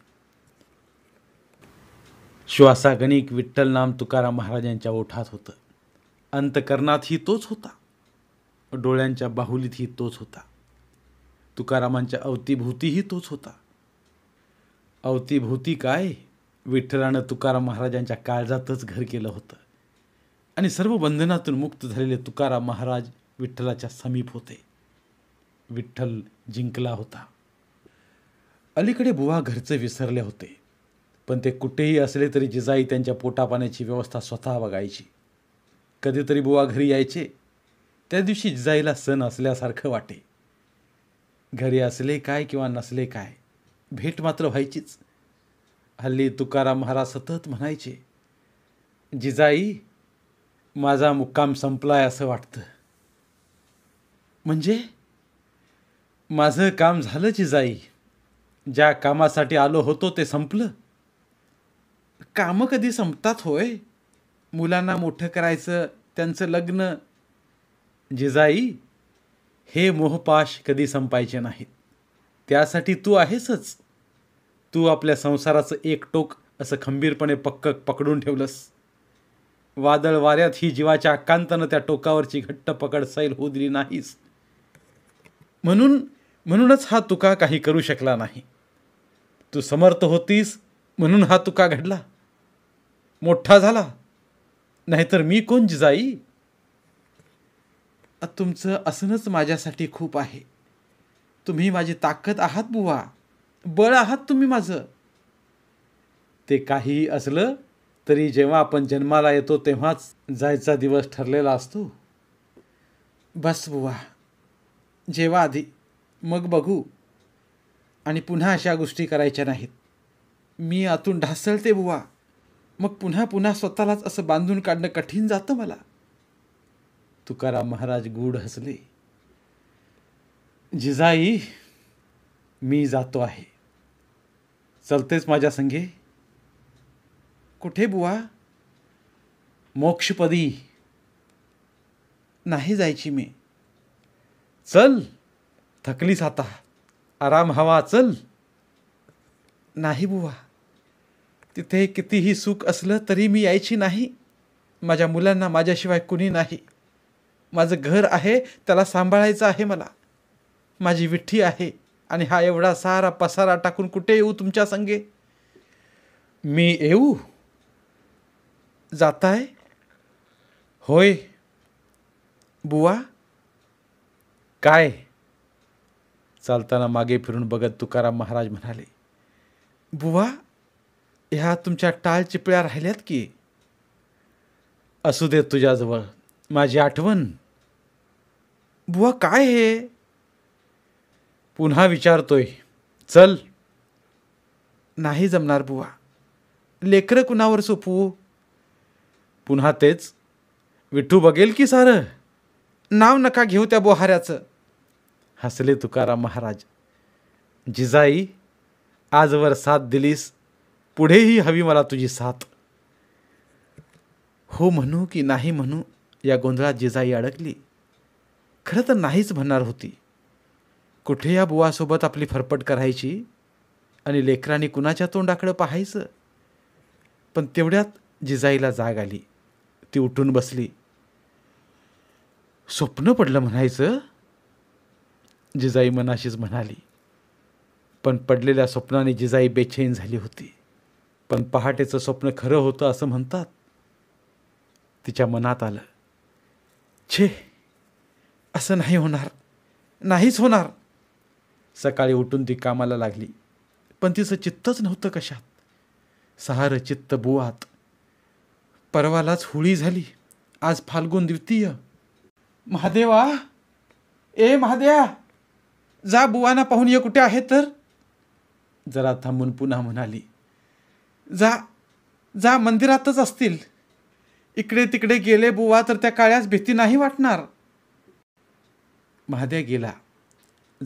श्वासागणिक विठ्ठल नाम तुकाराम महाराजांच्या ओठात होतं अंतकरणातही तोच होता डोळ्यांच्या बाहुलीतही तोच होता तुकारामांच्या अवतीभोवतीही तोच होता अवतीभोवती काय विठ्ठलानं तुकाराम महाराजांच्या काळजातच घर केलं होतं आणि सर्व बंधनातून मुक्त झालेले तुकाराम महाराज विठ्ठलाच्या समीप होते विठ्ठल जिंकला होता अलीकडे बुवा घरचे विसरले होते पण ते कुठेही असले तरी जिजाई त्यांच्या पोटापाण्याची व्यवस्था स्वतः बघायची कधीतरी बुवा घरी यायचे त्या दिवशी जिजाईला सण असल्यासारखं वाटे घरी असले काय किंवा नसले काय भेट मात्र व्हायचीच हल्ली तुकाराम महाराज सतत म्हणायचे जिजाई माझा मुक्काम संपलाय असं वाटतं म्हणजे माझं काम झालं जिजाई ज्या कामासाठी आलो होतो ते संपलं कामं कधी संपतात होय मुलांना मोठं करायचं त्यांचं लग्न जिजाई हे मोहपाश कधी संपायचे नाहीत त्यासाठी तू आहेसच तू आपल्या संसाराचं एक टोक असं खंबीरपणे पक्क पकडून ठेवलंस वादळ वाऱ्यात ही जीवाच्या आकांतानं त्या टोकावरची घट्ट पकड सैल होऊ दिली नाहीस म्हणून म्हणूनच हा तुका काही करू शकला नाही तू समर्थ होतीस म्हणून हा तुका घडला मोठा झाला नाहीतर मी कोण जाई तुमचं असणंच माझ्यासाठी खूप आहे तुम्ही माझी ताकद आहात बुवा बळ आहात तुम्ही माझं ते काही असलं तरी जेव्हा आपण जन्माला येतो तेव्हाच जायचा दिवस ठरलेला असतो बस बुवा जेव्हा आधी मग बघू आणि पुन्हा अशा गोष्टी करायच्या नाहीत मी आतून ढासळते बुवा मग पुन्हा पुन्हा स्वतःलाच असं बांधून काढणं कठीण जातं मला तुकाराम महाराज गूढ हसले जिजाई मी जातो आहे चलतेच माझ्या संगे कुठे बुवा मोक्षपदी नाही जायची मी चल थकलीस आता आराम हवा चल नाही बुवा तिथे कितीही सुख असलं तरी मी यायची नाही माझ्या मुलांना माझ्याशिवाय कुणी नाही माझं घर आहे त्याला सांभाळायचं आहे मला माझी विठ्ठी आहे आणि हा एवढा सारा पसारा टाकून कुठे येऊ तुमच्या संगे मी येऊ जाताय होय बुवा काय चालताना मागे फिरून बघत तुकाराम महाराज म्हणाले बुवा ह्या तुमच्या टाळ चिपळ्या राहिल्यात की असू दे तुझ्याजवळ माझी आठवण बुवा काय हे पुन्हा विचारतोय चल नाही जमणार बुवा लेकरं कुणावर सोपवू पुन्हा तेच विठू बघेल की सारं नाव नका घेऊ त्या बोहाऱ्याचं हसले तुकाराम महाराज जिजाई आजवर साथ दिलीस पुढेही हवी मला तुझी साथ हो म्हणू की नाही म्हणू या गोंधळात जिजाई अडकली खरं तर नाहीच म्हणणार होती कुठे या बुवासोबत आपली फरफट करायची आणि लेकरांनी कुणाच्या तोंडाकडं पाहायचं पण तेवढ्यात जिजाईला जाग आली ती उठून बसली स्वप्न पडलं म्हणायचं जिजाई मनाशीच म्हणाली पण पडलेल्या स्वप्नाने जिजाई बेचैन झाली होती पण पहाटेचं स्वप्न खरं होतं असं म्हणतात तिच्या मनात आलं छे असं नाही होणार नाहीच होणार सकाळी उठून ती कामाला लागली पण तिचं चित्तच नव्हतं कशात सहार चित्त बुवात परवालाच होळी झाली आज फाल्गुन द्वितीय महादेवा ए महादेवा जा बुवाना पाहून ये कुठे आहे तर जरा थांबून पुन्हा म्हणाली जा जा मंदिरातच असतील इकडे तिकडे गेले बुवा तर त्या काळ्यास भीती नाही वाटणार महाद्या गेला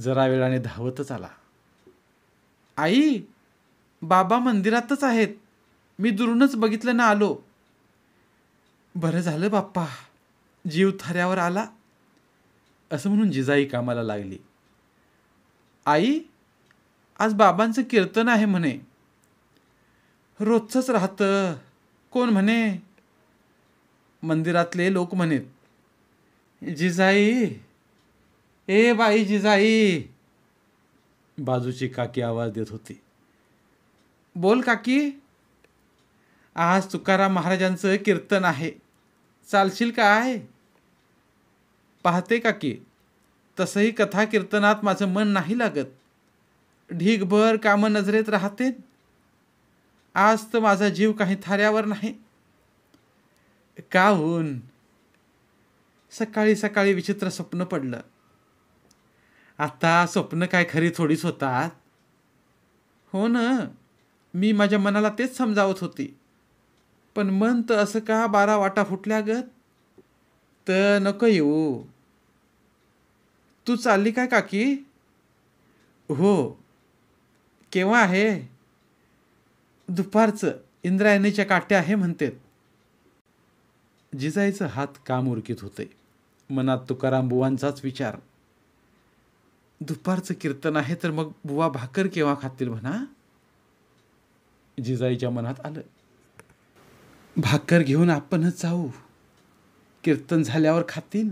जरा वेळाने धावतच आला आई बाबा मंदिरातच आहेत मी दुरूनच बघितलं ना आलो बरं झालं बाप्पा जीव थऱ्यावर आला असं म्हणून जिजाई कामाला लागली आई आज बाबांचं कीर्तन आहे म्हणे रोजचंच राहतं कोण म्हणे मंदिरातले लोक म्हणेत जिजाई ए बाई जिजाई बाजूची काकी आवाज देत होती बोल काकी आज तुकाराम महाराजांचं कीर्तन आहे चालशील काय पाहते काकी तसंही कथा कीर्तनात माझं मन नाही लागत ढीगभर कामं नजरेत राहते आज तर माझा जीव काही थाऱ्यावर नाही का होऊन सकाळी सकाळी विचित्र स्वप्न पडलं आता स्वप्न काय खरी थोडीच होतात हो ना मी माझ्या मनाला तेच समजावत होती पण मन तर असं का बारा वाटा फुटल्या तर नको येऊ तू चालली काय काकी हो केव्हा आहे दुपारचं इंद्रायणीच्या काट्या आहे म्हणतात जिजाईचं हात काम उरकीत होते मनात तुकाराम बुवांचाच विचार दुपारचं कीर्तन आहे तर मग बुवा भाकर केव्हा खातील म्हणा जिजाईच्या मनात आलं भाकर घेऊन आपणच जाऊ कीर्तन झाल्यावर खातील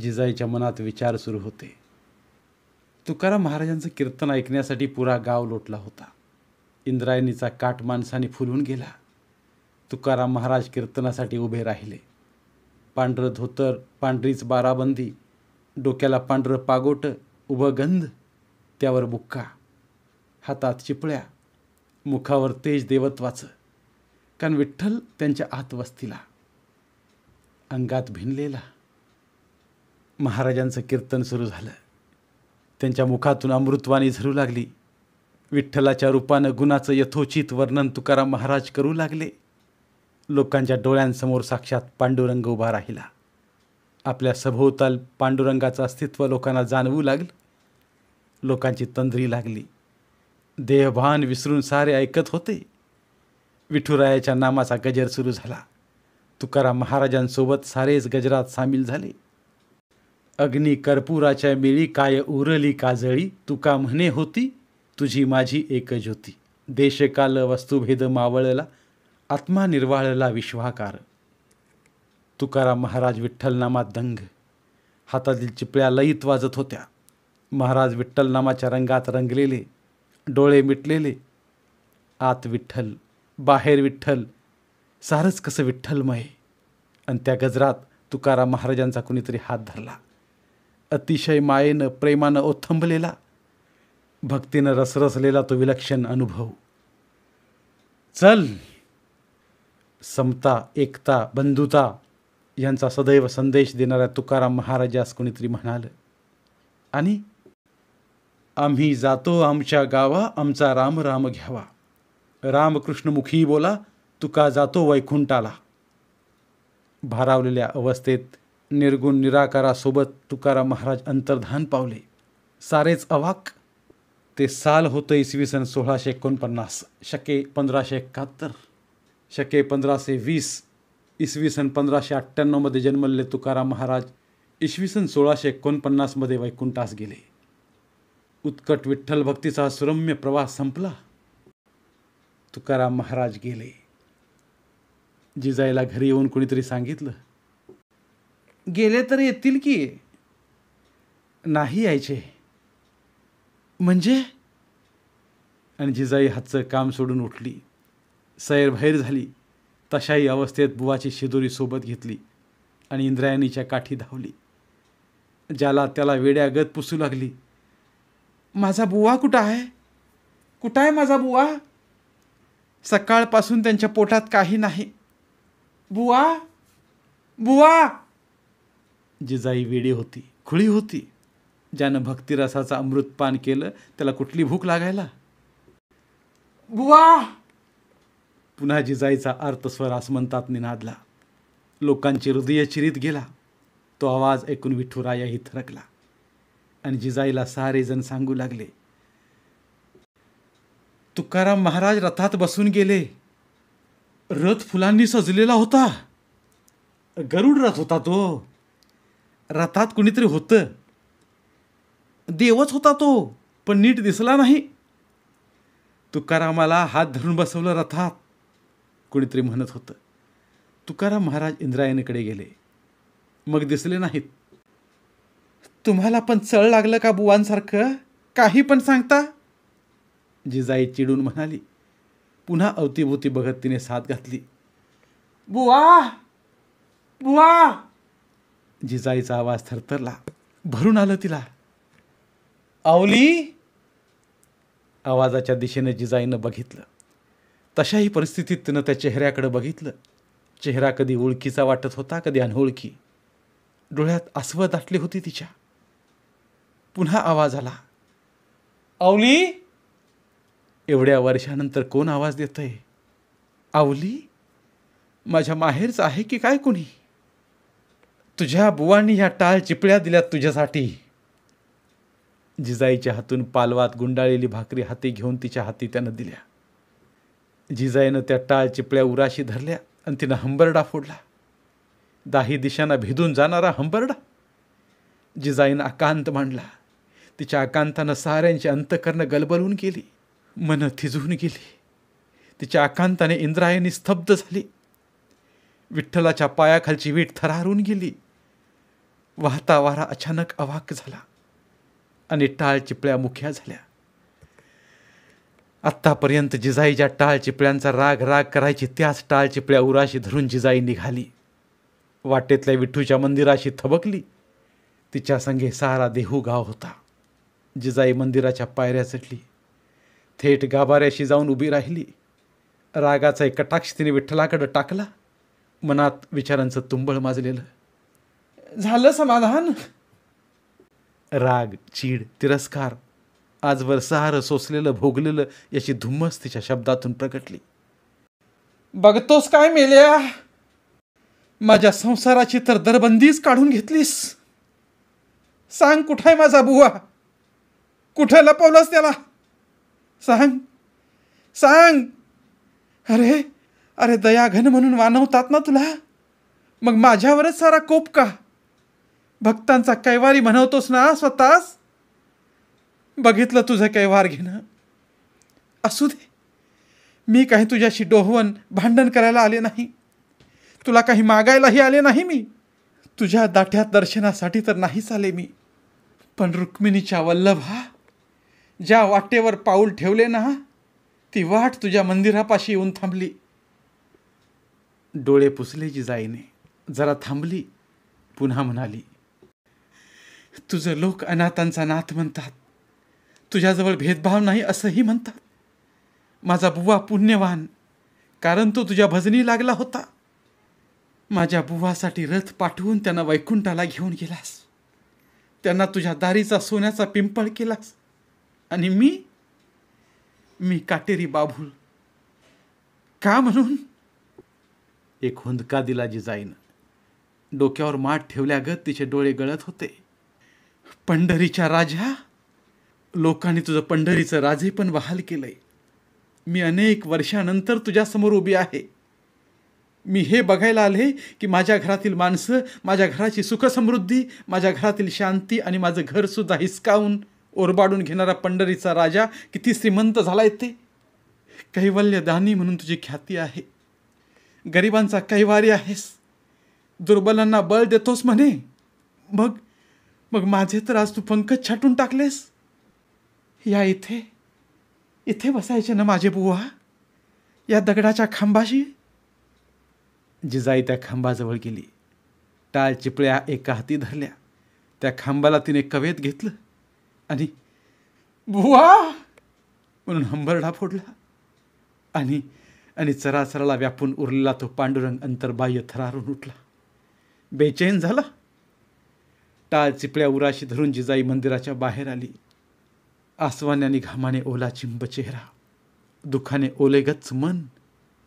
जिजाईच्या मनात विचार सुरू होते तुकाराम महाराजांचं कीर्तन ऐकण्यासाठी पुरा गाव लोटला होता इंद्रायणीचा काठ माणसाने फुलून गेला तुकाराम महाराज कीर्तनासाठी उभे राहिले पांढरं धोतर पांढरीच बाराबंदी डोक्याला पांढरं पागोट उभं गंध त्यावर बुक्का हातात चिपळ्या मुखावर तेज देवत्वाचं कारण विठ्ठल त्यांच्या आत वस्तीला अंगात भिनलेला महाराजांचं कीर्तन सुरू झालं त्यांच्या मुखातून अमृतवाणी झरू लागली विठ्ठलाच्या रूपानं गुणाचं यथोचित वर्णन तुकाराम महाराज करू लागले लोकांच्या डोळ्यांसमोर साक्षात पांडुरंग उभा राहिला आपल्या सभोवताल पांडुरंगाचं अस्तित्व लोकांना जाणवू लागलं लोकांची तंद्री लागली देहभान विसरून सारे ऐकत होते विठुरायाच्या नामाचा गजर सुरू झाला तुकाराम महाराजांसोबत सारेच गजरात सामील झाले अग्नी कर्पूराच्या मिळी काय उरली काजळी तुका म्हणे होती तुझी माझी एक ज्योती देशकाल वस्तुभेद मावळला आत्मा निर्वाळला विश्वाकार तुकाराम महाराज विठ्ठलनामात दंग हातातील चिपळ्या लईत वाजत होत्या महाराज विठ्ठलनामाच्या रंगात रंगलेले डोळे मिटलेले आत विठ्ठल बाहेर विठ्ठल सारस कसं विठ्ठलमय आणि त्या गजरात तुकाराम महाराजांचा कुणीतरी हात धरला अतिशय मायेनं प्रेमानं ओथंबलेला भक्तीनं रसरसलेला तो विलक्षण अनुभव चल समता एकता बंधुता यांचा सदैव संदेश देणाऱ्या तुकाराम महाराजास कोणीतरी म्हणाल आणि आम्ही जातो आमच्या गावा आमचा राम राम घ्यावा रामकृष्णमुखी बोला तुका जातो वैकुंठाला भारावलेल्या अवस्थेत निर्गुण निराकारासोबत तुकाराम महाराज अंतर्धान पावले सारेच अवाक ते साल होतं इसवी सन सोळाशे एकोणपन्नास शके पंधराशे एकाहत्तर शके पंधराशे वीस इसवी सन पंधराशे अठ्ठ्याण्णवमध्ये जन्मले तुकाराम महाराज इसवी सन सोळाशे एकोणपन्नासमध्ये वैकुंठास गेले उत्कट विठ्ठल भक्तीचा सुरम्य प्रवास संपला तुकाराम महाराज गेले जिजाईला घरी येऊन कुणीतरी सांगितलं गेले तर येतील की नाही यायचे म्हणजे आणि जिजाई हातचं काम सोडून उठली सैरभैर झाली तशाही अवस्थेत बुवाची शिदोरी सोबत घेतली आणि इंद्रायणीच्या काठी धावली ज्याला त्याला वेड्यागत पुसू लागली माझा बुवा कुठं आहे कुठं आहे माझा बुवा सकाळपासून त्यांच्या पोटात काही नाही बुवा बुवा जिजाई वेडी होती खुळी होती ज्यानं भक्तिरसाचा अमृतपान केलं त्याला कुठली भूक लागायला बुवा पुन्हा जिजाईचा अर्थस्वर आसमंतात निनादला लोकांची हृदय चिरीत गेला तो आवाज ऐकून विठुरायाही थरकला आणि जिजाईला जण सांगू लागले तुकाराम महाराज रथात बसून गेले रथ फुलांनी सजलेला होता गरुड रथ होता तो रथात कुणीतरी होतं देवच होता तो पण नीट दिसला नाही तुकारामाला हात धरून बसवलं रथात कुणीतरी म्हणत होतं तुकाराम महाराज इंद्रायणीकडे गेले मग दिसले नाहीत तुम्हाला पण चळ लागलं का बुवांसारखं काही पण सांगता जिजाई चिडून म्हणाली पुन्हा अवतीभोवती बघत तिने साथ घातली बुवा बुवा जिजाईचा आवाज थरथरला भरून आलं तिला आवली आवाजाच्या दिशेने जिजाईनं बघितलं तशाही परिस्थितीत तिनं त्या चेहऱ्याकडे बघितलं चेहरा कधी ओळखीचा वाटत होता कधी अनोळखी डोळ्यात आसव दाटली होती तिच्या पुन्हा आवाज आला आवली एवढ्या वर्षानंतर कोण आवाज देतंय आवली माझ्या माहेरचं आहे की काय कोणी तुझ्या बुवांनी ह्या टाळ चिपळ्या दिल्यात तुझ्यासाठी जिजाईच्या हातून पालवात गुंडाळलेली भाकरी हाती घेऊन तिच्या हाती त्यानं दिल्या जिजाईनं त्या टाळ चिपळ्या उराशी धरल्या आणि तिनं हंबरडा फोडला दाही दिशांना भिदून जाणारा हंबरडा जिजाईनं आकांत मांडला तिच्या आकांतानं साऱ्यांची अंतकरणं गलबलून गेली मन थिजून गेली तिच्या आकांताने इंद्रायणी स्तब्ध झाली विठ्ठलाच्या पायाखालची वीट थरारून गेली वाहता वारा अचानक अवाक झाला आणि टाळ चिपळ्या मुख्या झाल्या आत्तापर्यंत जिजाईच्या टाळ चिपळ्यांचा राग राग करायची त्याच टाळ चिपळ्या उराशी धरून जिजाई निघाली वाटेतल्या विठ्ठूच्या मंदिराशी थबकली तिच्या संगे सारा देहू गाव होता जिजाई मंदिराच्या पायऱ्या चढली थेट गाभाऱ्याशी जाऊन उभी राहिली रागाचा एक कटाक्ष तिने विठ्ठलाकडं टाकला मनात विचारांचं तुंबळ माजलेलं झालं समाधान राग चीड तिरस्कार आजवर सहार सोसलेलं भोगलेलं याची धुम्मस तिच्या शब्दातून प्रकटली बघतोस काय मेल्या माझ्या संसाराची तर दरबंदीच काढून घेतलीस सांग कुठाय माझा बुवा कुठं लपवलंस त्याला सांग सांग अरे अरे दयाघन म्हणून वानवतात ना तुला मग माझ्यावरच सारा कोप का भक्तांचा कैवारी म्हणवतोस ना स्वतःस बघितलं तुझं कैवार घेणं असू दे मी काही तुझ्याशी डोहवन भांडण करायला आले नाही तुला काही मागायलाही आले नाही मी तुझ्या दाठ्यात दर्शनासाठी तर नाहीच आले मी पण रुक्मिणीच्या वल्लभा ज्या वाटेवर पाऊल ठेवले ना ती वाट तुझ्या मंदिरापाशी येऊन थांबली डोळे पुसले जी जाईने जरा थांबली पुन्हा म्हणाली तुझं लोक अनाथांचा नाथ म्हणतात तुझ्याजवळ भेदभाव नाही असंही म्हणतात माझा बुवा पुण्यवान कारण तो तुझ्या भजनी लागला होता माझ्या बुवासाठी रथ पाठवून त्यांना वैकुंठाला घेऊन गेलास त्यांना तुझ्या दारीचा सोन्याचा पिंपळ केलास आणि मी मी काटेरी बाभूल का म्हणून एक हुंदका दिला जिजाईनं डोक्यावर माठ ठेवल्यागत तिचे डोळे गळत होते पंढरीच्या राजा लोकांनी तुझं पंढरीचं राजे पण बहाल केलंय मी अनेक वर्षानंतर तुझ्यासमोर उभी आहे मी हे बघायला आले की माझ्या घरातील माणसं माझ्या घराची सुखसमृद्धी माझ्या घरातील शांती आणि माझं घरसुद्धा हिसकावून ओरबाडून घेणारा पंढरीचा राजा किती श्रीमंत झाला येते कैवल्यदानी म्हणून तुझी ख्याती आहे गरिबांचा कैवारी आहेस दुर्बलांना बळ देतोस म्हणे मग मग माझे तर आज तू पंकज छाटून टाकलेस या इथे इथे बसायचे ना माझे बुवा या दगडाच्या खांबाशी जिजाई त्या खांबाजवळ गेली टाळ चिपळ्या एका हाती धरल्या त्या खांबाला तिने कवेत घेतलं आणि बुवा म्हणून हंबरडा फोडला आणि आणि चराचराला व्यापून उरलेला तो पांडुरंग अंतर्बाह्य थरारून उठला बेचैन झाला टाळ चिपळ्या उराशी धरून जिजाई मंदिराच्या बाहेर आली आणि घामाने ओला चिंब चेहरा ओले ओलेगच्च मन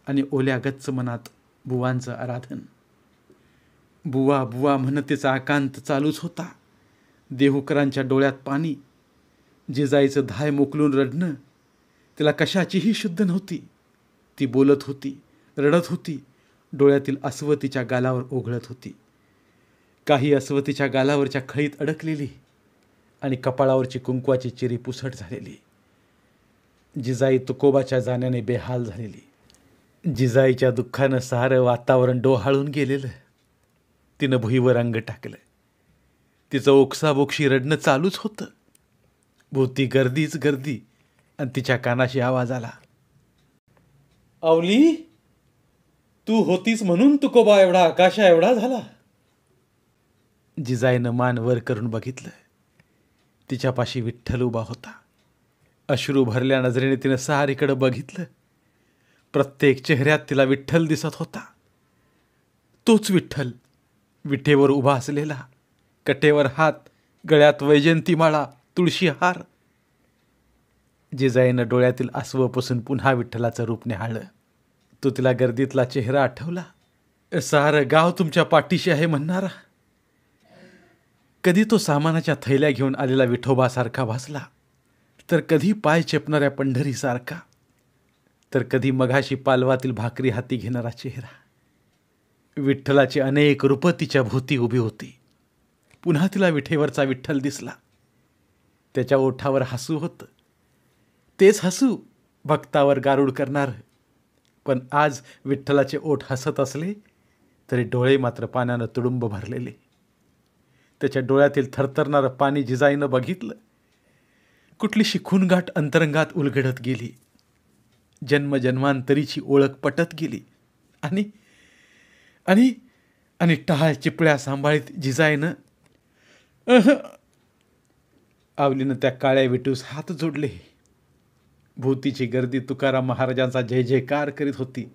आणि ओल्या गच्च मनात बुवांचं आराधन बुवा बुवा म्हणतेचा आकांत चालूच होता देहूकरांच्या डोळ्यात पाणी जिजाईचं धाय मोकलून रडणं तिला कशाचीही शुद्ध नव्हती ती बोलत होती रडत होती डोळ्यातील अस्वतीच्या गालावर ओघळत होती काही अस्वतीच्या गालावरच्या खळीत अडकलेली आणि कपाळावरची कुंकवाची चिरी पुसट झालेली जिजाई तुकोबाच्या जाण्याने बेहाल झालेली जिजाईच्या दुःखानं सारं वातावरण डोहाळून गेलेलं तिनं भुईवर अंग टाकलं तिचं ओक्साबोक्षी रडणं चालूच होतं भोवती गर्दीच गर्दी आणि तिच्या कानाशी आवाज आला औली तू होतीस म्हणून तुकोबा एवढा आकाशा एवढा झाला जिजाईनं मान वर करून बघितलं तिच्यापाशी विठ्ठल उभा होता अश्रू भरल्या नजरेने तिनं सहारीकडं बघितलं प्रत्येक चेहऱ्यात तिला विठ्ठल दिसत होता तोच विठ्ठल विठेवर उभा असलेला कटेवर हात गळ्यात माळा तुळशी हार जिजाईनं डोळ्यातील आसवं पुसून पुन्हा विठ्ठलाचं रूप निहाळलं तो तिला गर्दीतला चेहरा आठवला सारं गाव तुमच्या पाठीशी आहे म्हणणारा कधी तो सामानाच्या थैल्या घेऊन आलेला विठोबासारखा भासला तर कधी पाय चेपणाऱ्या पंढरीसारखा तर कधी मघाशी पालवातील भाकरी हाती घेणारा चेहरा विठ्ठलाची अनेक रूपं तिच्या भोवती उभी होती पुन्हा तिला विठेवरचा विठ्ठल दिसला त्याच्या ओठावर हसू होतं तेच हसू भक्तावर गारूड करणारं पण आज विठ्ठलाचे ओठ हसत असले तरी डोळे मात्र पाण्यानं तुडुंब भरलेले त्याच्या डोळ्यातील थरथरणारं पाणी जिजाईनं बघितलं कुठली शिकून अंतरंगात उलगडत गेली जन्मजन्मांतरीची ओळख पटत गेली आणि आणि आणि टहाळ चिपळ्या सांभाळीत जिजाईनं आवलीनं त्या काळ्या विटूस हात जोडले भूतीची गर्दी तुकाराम महाराजांचा जय जयकार करीत होती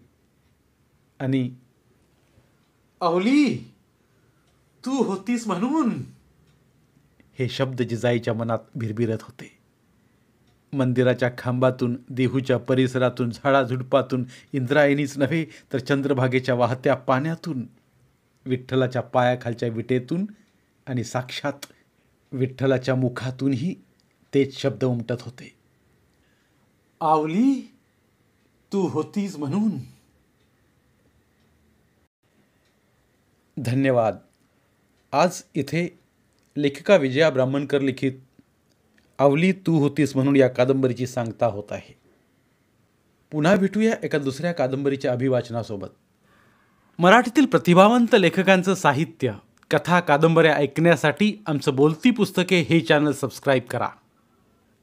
आणि अवली तू होतीस म्हणून हे शब्द जिजाईच्या मनात भिरभिरत होते मंदिराच्या खांबातून देहूच्या परिसरातून झाडाझुडपातून इंद्रायणीच नव्हे तर चंद्रभागेच्या वाहत्या पाण्यातून विठ्ठलाच्या पायाखालच्या विटेतून आणि साक्षात विठ्ठलाच्या मुखातूनही तेच शब्द उमटत होते आवली तू होतीस म्हणून धन्यवाद आज इथे लेखिका विजया ब्राह्मणकर लिखित आवली तू होतीस म्हणून या कादंबरीची सांगता होत आहे पुन्हा भेटूया एका दुसऱ्या कादंबरीच्या अभिवाचनासोबत मराठीतील प्रतिभावंत लेखकांचं साहित्य कथा कादंबऱ्या ऐकण्यासाठी आमचं बोलती पुस्तके हे चॅनल सबस्क्राईब करा